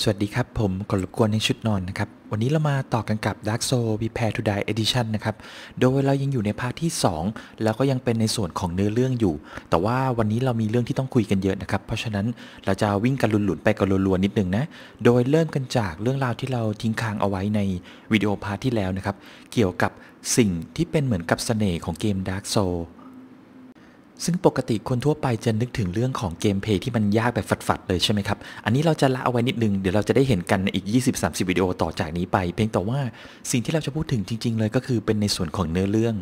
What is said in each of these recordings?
สวัสดีครับ ผมกลบกวนในชุดนอนนะครับวันนี้เรามาต่อกันกับ Dark Soul p e p a r e to Die Edition นะครับโดยเรายังอยู่ในภาคทที่ 2 แล้วก็ยังเป็นในส่วนของเนื้อเรื่องอยู่ แต่ว่าวันนี้เรามีเรื่องที่ต้องคุยกันเยอะนะครับ เพราะฉะนั้นเราจะวิ่งกันหลุนๆไปกันรัวๆนิดนึงนะโดยเริ่มกันจากเรื่องราวที่เราทิ้งค้างเอาไว้ในวิดีโอพาร์ทที่แล้วนะครับเกี่ยวกับสิ่งที่เป็นเหมือนกับสเสน่ห์ของเกม Dark Soul ซึ่งปกติคนทั่วไปจะนึกถึงเรื่องของเกมเพย์ที่มันยากแบบฝัดๆเลยใช่ไหมครับ อันนี้เราจะละเอาไว้นิดนึงเดี๋ยวเราจะได้เห็นกันในอีก 20-30 วิดีโอต่อจากนี้ไป เพียงแต่ว่าสิ่งที่เราจะพูดถึงจริง ๆ เลยก็คือเป็นในส่วนของเนื้อเรื่อง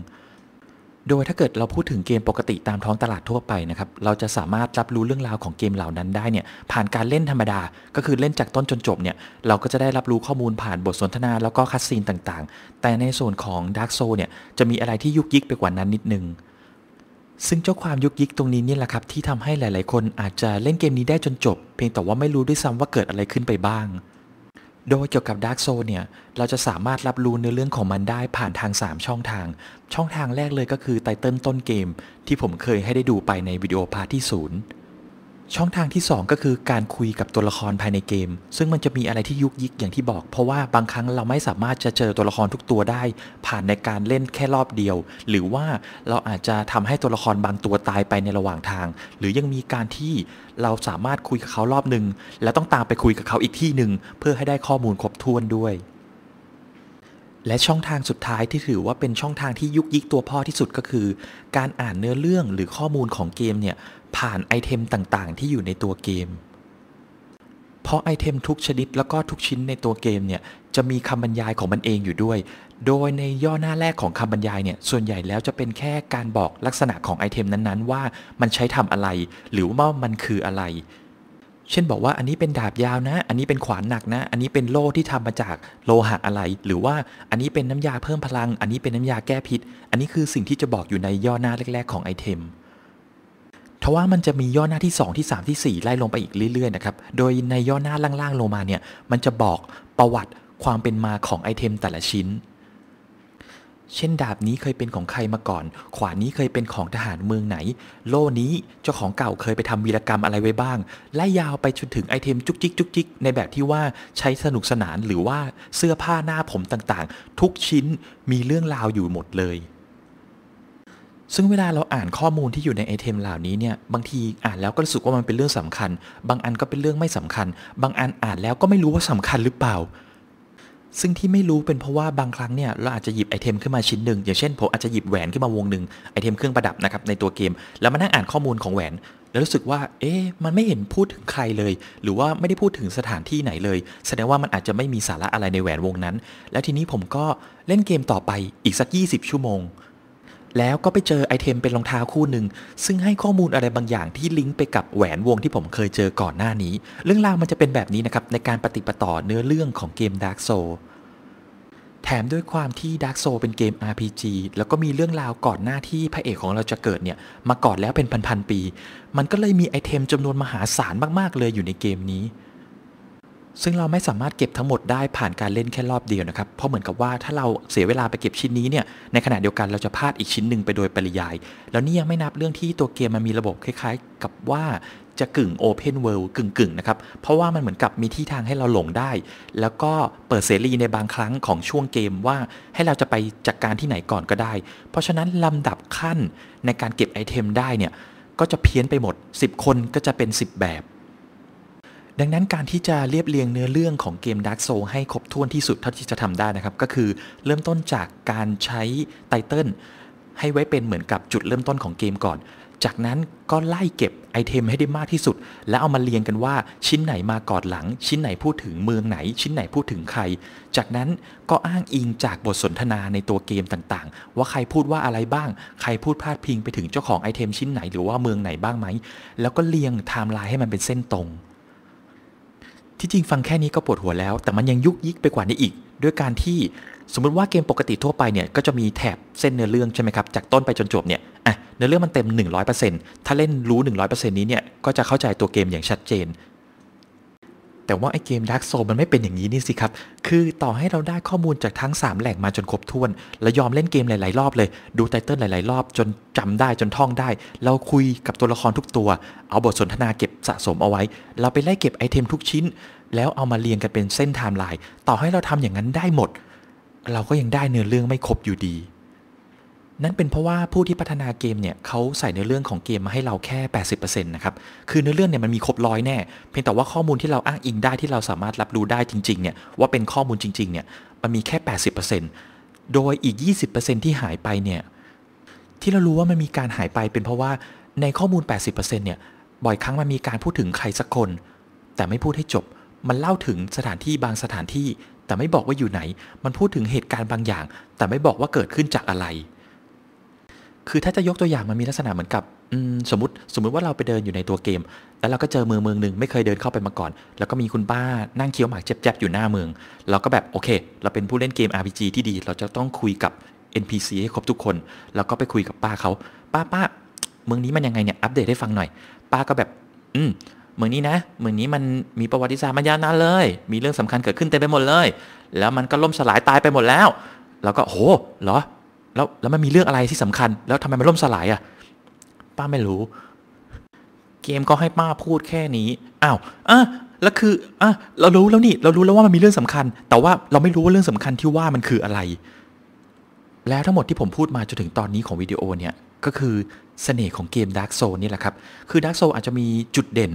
โดยถ้าเกิดเราพูดถึงเกมปกติตามท้องตลาดทั่วไปนะครับ เราจะสามารถรับรู้เรื่องราวของเกมเหล่านั้น ได้เนี่ยผ่านการเล่นธรรมดา ก็คือเล่นจากต้นจนจบเนี่ยเราก็จะได้รับรู้ข้อมูลผ่านบทสนทนาแล้วก็คัสซีนต่างๆ แต่ในส่วนของ Dark Soul เนี่ยจะมีอะไรที่ยุกยิกไปกว่านั้นนิดนึงซึ่งเจ้าความยุกยิกตรงนี้นี่แหละครับที่ทำให้หลาย ๆ คนอาจจะเล่นเกมนี้ได้จนจบเพียงแต่ว่าไม่รู้ด้วยซ้ำว่าเกิดอะไรขึ้นไปบ้าง โดยเกี่ยวกับ Dark s o ซ l เนี่ย เราจะสามารถรับรู้เนื้อเรื่องของมันได้ผ่านทาง 3 ช่องทาง ช่องทางแรกเลยก็คือไตเติลต้นเกมที่ผมเคยให้ได้ดูไปในวิดีโอพาร์ทที่0ช่องทางที่2ก็คือการคุยกับตัวละครภายในเกมซึ่งมันจะมีอะไรที่ยุกยิกอย่างที่บอก เพราะว่าบางครั้งเราไม่สามารถจะเจอตัวละครทุกตัวได้ ผ่านในการเล่นแค่รอบเดียว หรือว่าเราอาจจะทำให้ตัวละครบางตัวตายไปในระหว่างทาง หรือยังมีการที่เราสามารถคุยกับเขารอบหนึ่งแล้วต้องตามไปคุยกับเขาอีกที่หนึ่งเพื่อให้ได้ข้อมูลครบถ้วนด้วย และช่องทางสุดท้ายที่ถือว่าเป็นช่องทางที่ยุกยิกตัวพ่อที่สุดก็คือ การอ่านเนื้อเรื่องหรือข้อมูลของเกมเนี่ยผ่านไอเทมต่างๆ ที่อยู่ในตัวเกม เพราะไอเทมทุกชนิดแล้วก็ทุกชิ้นในตัวเกมเนี่ยจะมีคำบรรยายของมันเองอยู่ด้วย โดยในย่อหน้าแรกของคำบรรยายเนี่ยส่วนใหญ่แล้วจะเป็นแค่การบอกลักษณะของไอเทมนั้นๆ ว่ามันใช้ทำอะไรหรือว่ามันคืออะไร เช่นบอกว่าอันนี้เป็นดาบยาวนะ อันนี้เป็นขวานหนักนะ อันนี้เป็นโล่ที่ทำมาจากโลหะอะไร หรือว่าอันนี้เป็นน้ำยาเพิ่มพลัง อันนี้เป็นน้ำยาแก้พิษ อันนี้คือสิ่งที่จะบอก อยู่ในย่อหน้าแรกๆ ของไอเทมทว่ามันจะมีย่อหน้าที่2 ที่ 3 ที่4ไล่ลงไปอีกเรื่อยๆนะครับ โดยในย่อหน้าล่างๆลงมาเนี่ยมันจะบอกประวัติความเป็นมาของไอเทม แต่ละชิ้น เช่นดาบนี้เคยเป็นของใครมาก่อน ขวานนี้เคยเป็นของทหารเมืองไหน โล่นี้เจ้าของเก่าเคยไปทำวีรกรรมอะไรไว้บ้างและยาวไปจนถึงไอเทม จุกจิกจุกจิกในแบบที่ว่าใช้สนุกสนานหรือว่าเสื้อผ้าหน้าผมต่างๆ ทุกชิ้นมีเรื่องราวอยู่หมดเลยซึ่งเวลาเราอ่านข้อมูลที่อยู่ในไอเทมเหล่านี้เนี่ย บางทีอ่านแล้วก็รู้สึกว่ามันเป็นเรื่องสำคัญ บางอันก็เป็นเรื่องไม่สำคัญ บางอันอ่านแล้วก็ไม่รู้ว่าสำคัญหรือเปล่า ซึ่งที่ไม่รู้เป็นเพราะว่าบางครั้งเนี่ยเราอาจจะหยิบไอเทมขึ้นมาชิ้นหนึ่งอย่างเช่นผมอาจจะหยิบแหวนขึ้นมาวงหนึ่งไอเทมเครื่องประดับนะครับในตัวเกม แล้วมานั่งอ่านข้อมูลของแหวน แล้วรู้สึกว่าเอ๊ะ มันไม่เห็นพูดถึงใครเลย หรือว่าไม่ได้พูดถึงสถานที่ไหนเลย แสดงว่ามันอาจจะไม่มีสาระอะไรในแหวนวงนั้น แล้วทีนี้ผมก็เล่นเกมต่อไปอีกสัก 20 ชั่วโมงแล้วก็ไปเจอไอเทมเป็นรองเท้าคู่หนึ่งซึ่งให้ข้อมูลอะไรบางอย่างที่ลิงก์ไปกับแหวนวงที่ผมเคยเจอก่อนหน้านี้ เรื่องราวมันจะเป็นแบบนี้นะครับในการปฏิปต่อเนื้อเรื่องของเกม Dark Soul แถมด้วยความที่ Dark Soul เป็นเกม RPG แล้วก็มีเรื่องราวก่อนหน้าที่พระเอกของเราจะเกิดเนี่ยมาก่อนแล้วเป็นพันๆปี มันก็เลยมีไอเทมจำนวนมหาศาลมากๆเลยอยู่ในเกมนี้ซึ่งเราไม่สามารถเก็บทั้งหมดได้ผ่านการเล่นแค่รอบเดียวนะครับ เพราะเหมือนกับว่าถ้าเราเสียเวลาไปเก็บชิ้นนี้เนี่ย ในขณะเดียวกันเราจะพลาดอีกชิ้นหนึ่งไปโดยปริยาย แล้วนี่ยังไม่นับเรื่องที่ตัวเกมมันมีระบบคล้ายๆ กับว่าจะกึ่ง Open World กึ่งกึ่งนะครับ เพราะว่ามันเหมือนกับมีที่ทางให้เราหลงได้ แล้วก็เปิดเสรีในบางครั้งของช่วงเกมว่าให้เราจะไปจัดกการที่ไหนก่อนก็ได้ เพราะฉะนั้นลำดับขั้นในการเก็บไอเทมได้เนี่ยก็จะเพี้ยนไปหมด 10 คนก็จะเป็น 10 แบบดังนั้นการที่จะเรียบเรียงเนื้อเรื่องของเกม Dark Soul ให้ครบถ้วนที่สุดเท่าที่จะทำได้นะครับก็คือเริ่มต้นจากการใช้ไตเติลให้ไว้เป็นเหมือนกับจุดเริ่มต้นของเกมก่อน จากนั้นก็ไล่เก็บไอเทมให้ได้มากที่สุด แล้วเอามาเรียงกันว่าชิ้นไหนมาก่อนหลัง ชิ้นไหนพูดถึงเมืองไหน ชิ้นไหนพูดถึงใคร จากนั้นก็อ้างอิงจากบทสนทนาในตัวเกมต่างๆ ว่าใครพูดว่าอะไรบ้าง ใครพูดพลาดพิงไปถึงเจ้าของไอเทมชิ้นไหนหรือว่าเมืองไหนบ้างไหมแล้วก็เรียงไทม์ไลน์ให้มันเป็นเส้นตรงที่จริงฟังแค่นี้ก็ปวดหัวแล้ว แต่มันยังยุกยิกไปกว่านี้อีก ด้วยการที่สมมติว่าเกมปกติทั่วไปเนี่ยก็จะมีแถบเส้นเนื้อเรื่องใช่ไหมครับ จากต้นไปจนจบเนี่ยอ่ะเนื้อเรื่องมันเต็ม 100%ถ้าเล่นรู้ 100%นี้เนี่ยก็จะเข้าใจตัวเกมอย่างชัดเจนแต่ว่าไอ้เกม Dark Souls มันไม่เป็นอย่างนี้นี่สิครับ คือต่อให้เราได้ข้อมูลจากทั้ง 3 แหล่งมาจนครบถ้วน แล้วยอมเล่นเกมหลาย ๆ รอบเลยดูไตเติ้ลหลาย ๆ รอบจนจำได้จนท่องได้ เราคุยกับตัวละครทุกตัว เอาบทสนทนาเก็บสะสมเอาไว้ เราไปไล่เก็บไอเทมทุกชิ้น แล้วเอามาเรียงกันเป็นเส้นไทม์ไลน์ต่อให้เราทำอย่างนั้นได้หมด เราก็ยังได้เนื้อเรื่องไม่ครบอยู่ดีนั่นเป็นเพราะว่าผู้ที่พัฒนาเกมเนี่ยเขาใส่เนื้อเรื่องของเกมมาให้เราแค่ 80%นะครับ คือเนื้อเรื่องเนี่ยมันมีครบร้อยแน่ เพียงแต่ว่าข้อมูลที่เราอ้างอิงได้ที่เราสามารถรับรู้ได้จริงๆเนี่ยว่าเป็นข้อมูลจริงๆเนี่ยมันมีแค่ 80%โดยอีก 20%ที่หายไปเนี่ยที่เรารู้ว่ามันมีการหายไปเป็นเพราะว่าในข้อมูล 80%เนี่ยบ่อยครั้งมันมีการพูดถึงใครสักคน แต่ไม่พูดให้จบ มันเล่าถึงสถานที่บางสถานที่ แต่ไม่บอกว่าอยู่ไหน มันพูดถึง เหตุการณ์บางอย่าง แต่ไม่บอกว่าเกิดขึ้นจากอะไรคือถ้าจะยกตัวอย่างมันมีลักษณะเหมือนกับสมมติสมมติว่าเราไปเดินอยู่ในตัวเกม แล้วเราก็เจอเมืองเมืองหนึ่งไม่เคยเดินเข้าไปมาก่อน แล้วก็มีคุณป้านั่งเคี้ยวหมากเจ็บๆ อยู่หน้าเมือง เราก็แบบโอเค เราเป็นผู้เล่นเกม RPG ที่ดี เราจะต้องคุยกับ NPC ให้ครบทุกคน แล้วก็ไปคุยกับป้าเขา ป้าป้าเมืองนี้มันยังไงเนี่ยอัปเดตให้ฟังหน่อย ป้าก็แบบ อืมเมืองนี้นะ เมืองนี้มันมีประวัติศาสตร์มายาวนานเลย มีเรื่องสำคัญเกิดขึ้นเต็มไปหมดเลย แล้วมันก็ล่มสลายตายไปหมดแล้วแล้วก็โหเหรอแล้วแล้วมันมีเรื่องอะไรที่สำคัญ แล้วทำไมมันล่มสลายอะ่ะป้าไม่รู้ เกมก็ให้ป้าพูดแค่นี้อ้าวอ่ะแล้วคืออ่ะเรารู้แล้วนี่ เรารู้แล้วว่ามันมีเรื่องสำคัญ แต่ว่าเราไม่รู้ว่าเรื่องสำคัญที่ว่ามันคืออะไร แล้วทั้งหมดที่ผมพูดมาจนถึงตอนนี้ของวิดีโอเนี่ยก็คือเสน่ห์ของเกม Dark Soul นี่แหละครับ คือ Dark Soul อาจจะมีจุดเด่น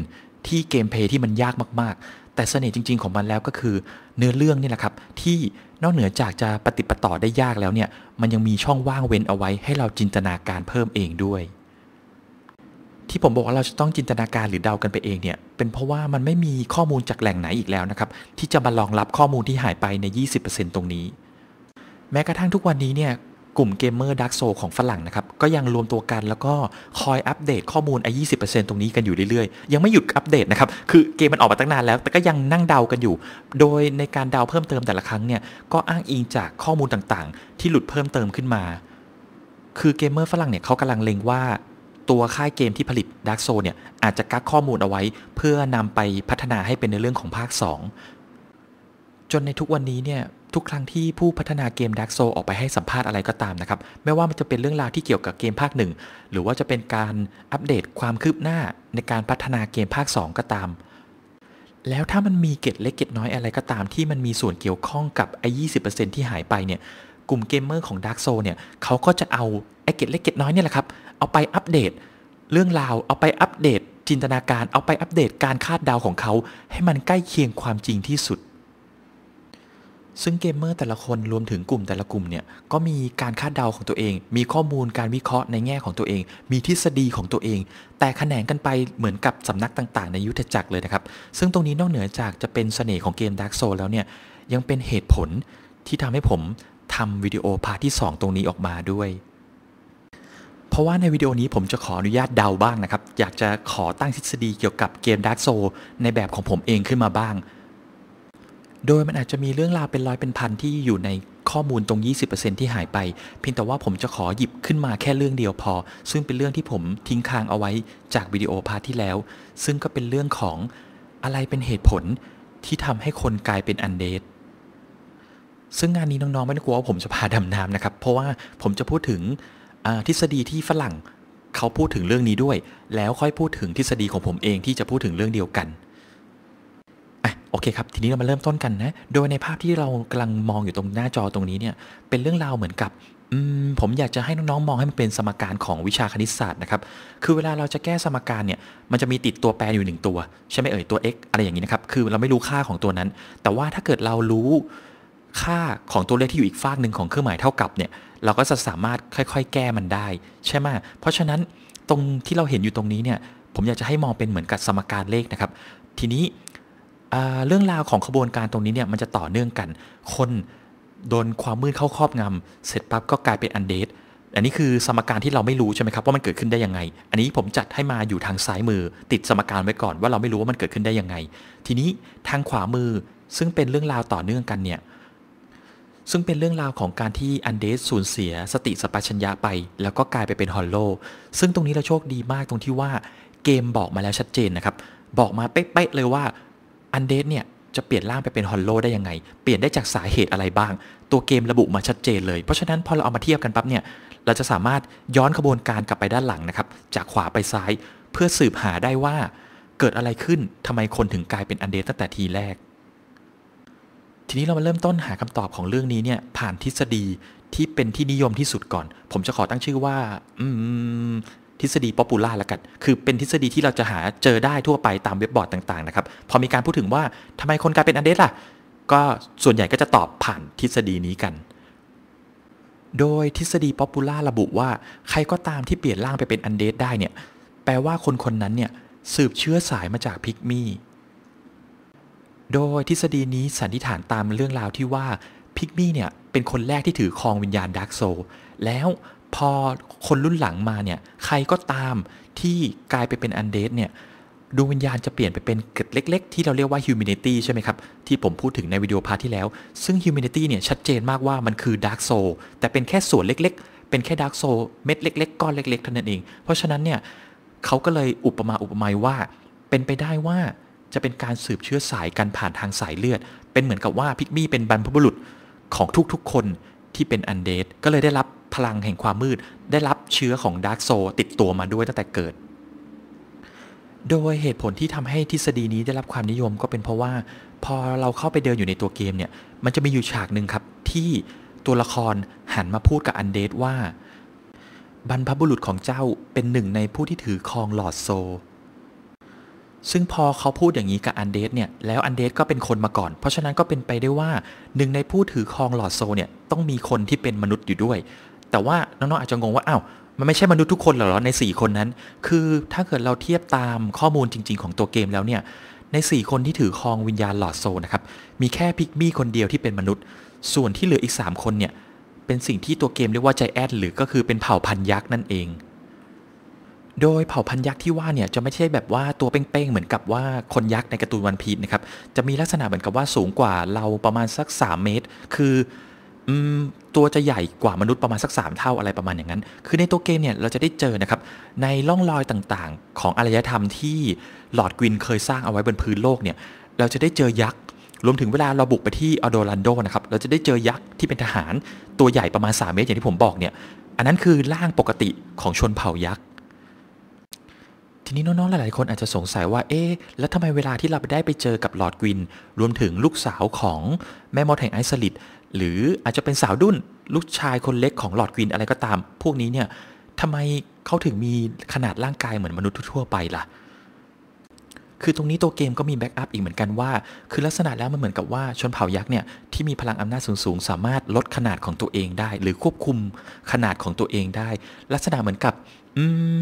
ที่เกมเพย์ที่มันยากมากแต่เสน่ห์จริงๆของมันแล้วก็คือ เนื้อเรื่องนี่แหละครับ ที่นอกเหนือจากจะปฏิปต่อได้ยากแล้วเนี่ยมันยังมีช่องว่างเว้นเอาไว้ให้เราจินตนาการเพิ่มเองด้วย ที่ผมบอกว่าเราจะต้องจินตนาการหรือเดากันไปเองเนี่ยเป็นเพราะว่ามันไม่มีข้อมูลจากแหล่งไหนอีกแล้วนะครับที่จะมารองรับข้อมูลที่หายไปใน 20%ตรงนี้ แม้กระทั่งทุกวันนี้เนี่ยกลุ่มเกมเมอร์ดักโซของฝรั่งนะครับก็ยังรวมตัวกันแล้วก็คอยอัปเดตข้อมูลไอ้ยีตรงนี้กันอยู่เรื่อยๆ ยังไม่หยุดอัปเดตนะครับคือเกมมันออกมาตั้งนานแล้ว แต่ก็ยังนั่งเดากันอยู่ โดยในการเดาเพิ่มเติมแต่ละครั้งเนี่ยก็อ้างอิงจากข้อมูลต่างๆ ที่หลุดเพิ่มเติมขึ้นมาคือเกมเมอร์ฝรั่งเนี่ยเขากำลังเล็งว่าตัวค่ายเกมที่ผลิตดักโซเนี่ยอาจจะกักข้อมูลเอาไว้ เพื่อนำไปพัฒนาให้เป็นในเรื่องของภาค 2จนในทุกวันนี้เนี่ย ทุกครั้งที่ผู้พัฒนาเกม Dark Souls ออกไปให้สัมภาษณ์อะไรก็ตามนะครับ ไม่ว่ามันจะเป็นเรื่องราวที่เกี่ยวกับเกมภาคหนึ่ง หรือว่าจะเป็นการอัปเดตความคืบหน้าในการพัฒนาเกมภาค 2 ก็ตาม แล้วถ้ามันมีเกตเล็กเกตน้อยอะไรก็ตามที่มันมีส่วนเกี่ยวข้องกับไอ้ยีที่หายไปเนี่ย กลุ่มเกมเมอร์ของ Dark Souls เนี่ยเขาก็จะเอาไอ้เกตเล็กเกตน้อยเนี่ยแหละครับ เอาไปอัปเดตเรื่องราว เอาไปอัปเดต จินตนาการ เอาไปอัปเดตการคาดเดาของเขาให้มันใกล้เคียงความจริงที่สุดซึ่งเกมเมอร์แต่ละคนรวมถึงกลุ่มแต่ละกลุ่มเนี่ยก็มีการคาดเดาของตัวเอง มีข้อมูลการวิเคราะห์ในแง่ของตัวเอง มีทฤษฎีของตัวเอง แต่แขนงกันไปเหมือนกับสำนักต่างๆในยุทธจักรเลยนะครับ ซึ่งตรงนี้นอกเหนือจากจะเป็นเสน่ห์ของเกม Dark s o u l แล้วเนี่ยยังเป็นเหตุผลที่ทำให้ผมทำวิดีโอพาร์ทที่ 2 ตรงนี้ออกมาด้วย เพราะว่าในวิดีโอนี้ผมจะขออนุญาตเดาบ้างนะครับ อยากจะขอตั้งทฤษฎีเกี่ยวกับเกมดาร์กโซในแบบของผมเองขึ้นมาบ้างโดยมันอาจจะมีเรื่องราวเป็นร้อยเป็นพันที่อยู่ในข้อมูลตรง 20%ที่หายไปเพียงแต่ว่าผมจะขอหยิบขึ้นมาแค่เรื่องเดียวพอ ซึ่งเป็นเรื่องที่ผมทิ้งค้างเอาไว้จากวิดีโอพาร์ทที่แล้ว ซึ่งก็เป็นเรื่องของอะไรเป็นเหตุผลที่ทำให้คนกลายเป็นอันเดดซึ่งงานนี้น้องๆไม่ต้องกลัวว่าผมจะพาดำน้ำนะครับ เพราะว่าผมจะพูดถึงทฤษฎีที่ฝรั่งเขาพูดถึงเรื่องนี้ด้วย แล้วค่อยพูดถึงทฤษฎีของผมเองที่จะพูดถึงเรื่องเดียวกันอะโอเคครับ ทีนี้เรามาเริ่มต้นกันนะ โดยในภาพที่เรากำลังมองอยู่ตรงหน้าจอตรงนี้เนี่ย เป็นเรื่องราวเหมือนกับ ผมอยากจะให้น้องๆมองให้มันเป็นสมการของวิชาคณิตศาสตร์นะครับ คือเวลาเราจะแก้สมการเนี่ย มันจะมีติดตัวแปรอยู่1ตัว ใช่ไหมเอ่ยตัว x อะไรอย่างนี้นะครับ คือเราไม่รู้ค่าของตัวนั้น แต่ว่าถ้าเกิดเรารู้ค่าของตัวเลขที่อยู่อีกฝากหนึ่งของเครื่องหมายเท่ากับเนี่ย เราก็จะสามารถค่อย ๆ แก้มันได้ใช่ไหมเพราะฉะนั้นตรงที่เราเห็นอยู่ตรงนี้เนี่ย ผมอยากจะให้มองเป็นเหมือนกับสมการเลขนะครับ ทีนี้เรื่องราวของขบวนการตรงนี้เนี่ยมันจะต่อเนื่องกัน คนโดนความมืดเข้าครอบงำเสร็จปั๊บก็กลายเป็นอันเดดอันนี้คือสมการที่เราไม่รู้ใช่ไหมครับ ว่ามันเกิดขึ้นได้ยังไง อันนี้ผมจัดให้มาอยู่ทางซ้ายมือติดสมการไว้ก่อนว่าเราไม่รู้ว่ามันเกิดขึ้นได้ยังไง ทีนี้ทางขวามือซึ่งเป็นเรื่องราวต่อเนื่องกันเนี่ยซึ่งเป็นเรื่องราวของการที่อันเดสสูญเสีย สติสัพชัญญะไป แล้วก็กลายไปเป็นฮอลโลซึ่งตรงนี้เราโชคดีมากตรงที่ว่าเกมบอกมาแล้วชัดเจนนะครับบอกมาเป๊ะๆเลยว่าอันเดสเนี่ยจะเปลี่ยนร่างไปเป็นฮอลโล ได้ยังไง เปลี่ยนได้จากสาเหตุอะไรบ้าง ตัวเกมระบุมาชัดเจนเลย เพราะฉะนั้นพอเราเอามาเทียบกันปั๊บเนี่ย เราจะสามารถย้อนขบวนการกลับไปด้านหลังนะครับ จากขวาไปซ้าย เพื่อสืบหาได้ว่าเกิดอะไรขึ้นทำไมคนถึงกลายเป็นอันเดสตั้งแต่ทีแรก ทีนี้เรามาเริ่มต้นหาคำตอบของเรื่องนี้เนี่ยผ่านทฤษฎีที่เป็นที่นิยมที่สุดก่อน ผมจะขอตั้งชื่อว่า อืมทฤษฎีป๊อปปูล่าละกัน คือเป็นทฤษฎีที่เราจะหาเจอได้ทั่วไปตามเว็บบอร์ดต่างๆนะครับ พอมีการพูดถึงว่า ทำไมคนกลายเป็นอันเดสล่ะ ก็ส่วนใหญ่ก็จะตอบผ่านทฤษฎีนี้กัน โดยทฤษฎีป๊อปปูล่าระบุว่า ใครก็ตามที่เปลี่ยนร่างไปเป็นอันเดสได้เนี่ย แปลว่าคนคนนั้นเนี่ยสืบเชื้อสายมาจากพิกมี่ โดยทฤษฎีนี้สันนิษฐานตามเรื่องราวที่ว่าพิกมี่เนี่ยเป็นคนแรกที่ถือครองวิญญาณดาร์กโซแล้วพอคนรุ่นหลังมาเนี่ยใครก็ตามที่กลายไปเป็นอันเดสเนี่ยดวงวิญญาณจะเปลี่ยนไปเป็นเกิดเล็ก ๆ ที่เราเรียกว่าฮิวม m นิตี้ใช่ไหมครับ ที่ผมพูดถึงในวิดีโอพาร์ทที่แล้ว ซึ่งฮิวม m นิตี้เนี่ยชัดเจนมากว่ามันคือดาร์กโซแต่เป็นแค่ส่วนเล็ก ๆ เป็นแค่ดาร์กโซเม็ดเล็ก ๆก้อนเล็ก ๆ เท่านั้นเอง เพราะฉะนั้นเนี่ยเขาก็เลยอุปมาอุปไมยว่า เป็นไปได้ว่าจะเป็นการสืบเชื้อสายกันผ่านทางสายเลือด เป็นเหมือนกับว่าพิกมี่เป็นบรรพบุรุษของทุก ๆ คนที่เป็นอันเดดก็เลยได้รับพลังแห่งความมืดได้รับเชื้อของดาร์กโซ ติดตัวมาด้วยตั้งแต่เกิด โดยเหตุผลที่ทำให้ทฤษฎีนี้ได้รับความนิยมก็เป็นเพราะว่า พอเราเข้าไปเดินอยู่ในตัวเกมเนี่ย มันจะมีอยู่ฉากหนึ่งครับ ที่ตัวละครหันมาพูดกับอันเดดว่า บรรพบุรุษของเจ้าเป็นหนึ่งในผู้ที่ถือครองหลอดโซซึ่งพอเขาพูดอย่างนี้กับอันเดสเนี่ยแล้วอันเดสก็เป็นคนมาก่อน เพราะฉะนั้นก็เป็นไปได้ว่าหนึ่งในผู้ถือครองหลอดโซเนี่ยต้องมีคนที่เป็นมนุษย์อยู่ด้วย แต่ว่าน้องๆอาจจะงงว่า อ้าว มันไม่ใช่มนุษย์ทุกคนหรอใน 4 คนนั้น คือถ้าเกิดเราเทียบตามข้อมูลจริงๆ ของตัวเกมแล้วเนี่ยใน 4 คนที่ถือครองวิญญาณหลอดโซนะครับมีแค่พิกมี่คนเดียวที่เป็นมนุษย์ ส่วนที่เหลืออีก 3 คนเนี่ยเป็นสิ่งที่ตัวเกมเรียกว่าใจแอดหรือก็คือเป็นเผ่าพันยักษ์นั่นเองโดยเผ่าพันยักษ์ที่ว่าเนี่ยจะไม่ใช่แบบว่าตัวเป้งๆเหมือนกับว่าคนยักษ์ในการ์ตูนวันพีชนะครับจะมีลักษณะเหมือนกับว่าสูงกว่าเราประมาณสัก 3 เมตร คือตัวจะใหญ่กว่ามนุษย์ประมาณสัก3เท่าอะไรประมาณอย่างนั้น คือในตัวเกมเนี่ยเราจะได้เจอนะครับในล่องรอยต่างๆ ของอารยธรรมที่หลอดกวินเคยสร้างเอาไว้บนพื้นโลกเนี่ยเราจะได้เจอยักษ์รวมถึงเวลาเราบุกไปที่อโดรันโดนะครับเราจะได้เจอยักษ์ที่เป็นทหารตัวใหญ่ประมาณ 3 เมตรอย่างที่ผมบอกเนี่ย อันนั้นคือร่างปกติของชนเผ่ายักษ์ทีนี้น้องๆ หลายๆ คนอาจจะสงสัยว่า เอ๊ะ แล้วทำไมเวลาที่เราได้ไปเจอกับหลอดกวิน รวมถึงลูกสาวของแม่มดแห่งไอซ์สลิด หรืออาจจะเป็นสาวดุ้น ลูกชายคนเล็กของหลอดกวินอะไรก็ตามพวกนี้เนี่ย ทำไมเขาถึงมีขนาดร่างกายเหมือนมนุษย์ทั่วไปล่ะคือตรงนี้ตัวเกมก็มีแบ็กอัพอีกเหมือนกันว่า คือลักษณะแล้วมันเหมือนกับว่าชนเผ่ายักษ์เนี่ยที่มีพลังอำนาจสูงๆสามารถลดขนาดของตัวเองได้ หรือควบคุมขนาดของตัวเองได้ ลักษณะเหมือนกับ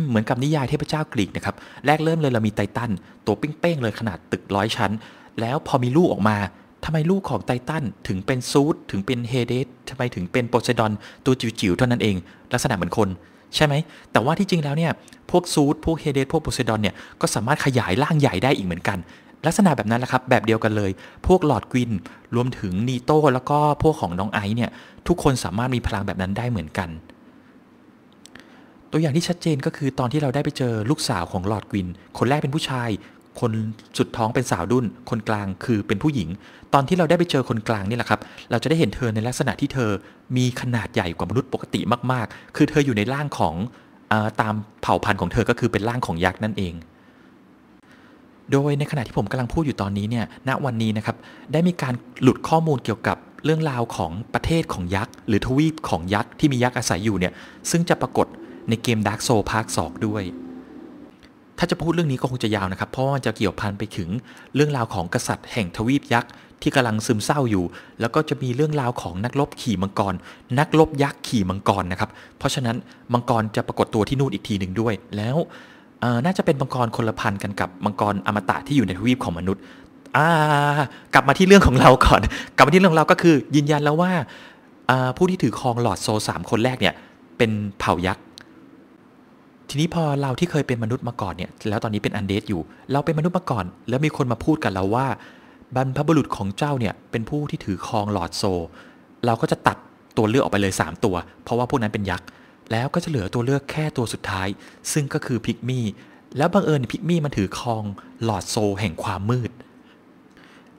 เหมือนกับนิยายเทพเจ้ากรีกนะครับแรกเริ่มเลยเรามีไททันตัวเป้งๆเลยขนาดตึกร้อยชั้นแล้วพอมีลูกออกมาทำไมลูกของไททันถึงเป็นซูดถึงเป็นเฮเดสทำไมถึงเป็นโปเซดอนตัวจิ๋วๆเท่านั้นเอง ลักษณะเหมือนคนใช่ไหมแต่ว่าที่จริงแล้วเนี่ย พวกซูดพวกเฮเดส พวกโพไซดอนเนี่ย ก็สามารถขยายร่างใหญ่ได้อีกเหมือนกัน ลักษณะแบบนั้นแหละครับ แบบเดียวกันเลย พวกหลอดกวิน รวมถึงนีโต้แล้วก็พวกของน้องไอซ์เนี่ย ทุกคนสามารถมีพลังแบบนั้นได้เหมือนกัน ตัวอย่างที่ชัดเจนก็คือตอนที่เราได้ไปเจอลูกสาวของหลอดกวิน คนแรกเป็นผู้ชายคนสุดท้องเป็นสาวดุนคนกลางคือเป็นผู้หญิง ตอนที่เราได้ไปเจอคนกลางนี่แหละครับ เราจะได้เห็นเธอในลักษณะที่เธอมีขนาดใหญ่กว่ามนุษย์ปกติมาก ๆ คือเธออยู่ในร่างของอตามเผ่าพันธุ์ของเธอก็คือเป็นร่างของยักษ์นั่นเอง โดยในขณะที่ผมกำลังพูดอยู่ตอนนี้เนี่ย ณ วันนี้นะครับ ได้มีการหลุดข้อมูลเกี่ยวกับเรื่องราวของประเทศของยักษ์หรือทวีปของยักษ์ที่มียักษ์อาศัยอยู่เนี่ย ซึ่งจะปรากฏในเกม Dark Souls Park 2ด้วยถ้าจะพูดเรื่องนี้ก็คงจะยาวนะครับ เพราะมันจะเกี่ยวพันไปถึงเรื่องราวของกษัตริย์แห่งทวีปยักษ์ที่กำลังซึมเศร้าอยู่ แล้วก็จะมีเรื่องราวของนักรบขี่มังกร นักรบยักษ์ขี่มังกรนะครับ เพราะฉะนั้นมังกรจะปรากฏตัวที่นู่นอีกทีหนึ่งด้วย แล้วน่าจะเป็นมังกรคนละพันกันกับมังกรอมตะที่อยู่ในทวีปของมนุษย์กลับมาที่เรื่องของเราก่อน กลับมาที่เรื่องเราก็คือยืนยันแล้วว่าผู้ที่ถือครองหลอดโซสามคนแรกเนี่ยเป็นเผ่ายักษ์ทีนี้พอเราที่เคยเป็นมนุษย์มาก่อนเนี่ยแล้วตอนนี้เป็นอันเดสอยู่ เราเป็นมนุษย์มาก่อน แล้วมีคนมาพูดกับเราว่า บรรพบุรุษของเจ้าเนี่ยเป็นผู้ที่ถือครองหลอดโซ เราก็จะตัดตัวเลือกออกไปเลย3ตัว เพราะว่าพวกนั้นเป็นยักษ์แล้วก็จะเหลือตัวเลือกแค่ตัวสุดท้ายซึ่งก็คือพิกมี่แล้วบังเอิญพิกมี่มันถือครอง หลอดโซแห่งความมืด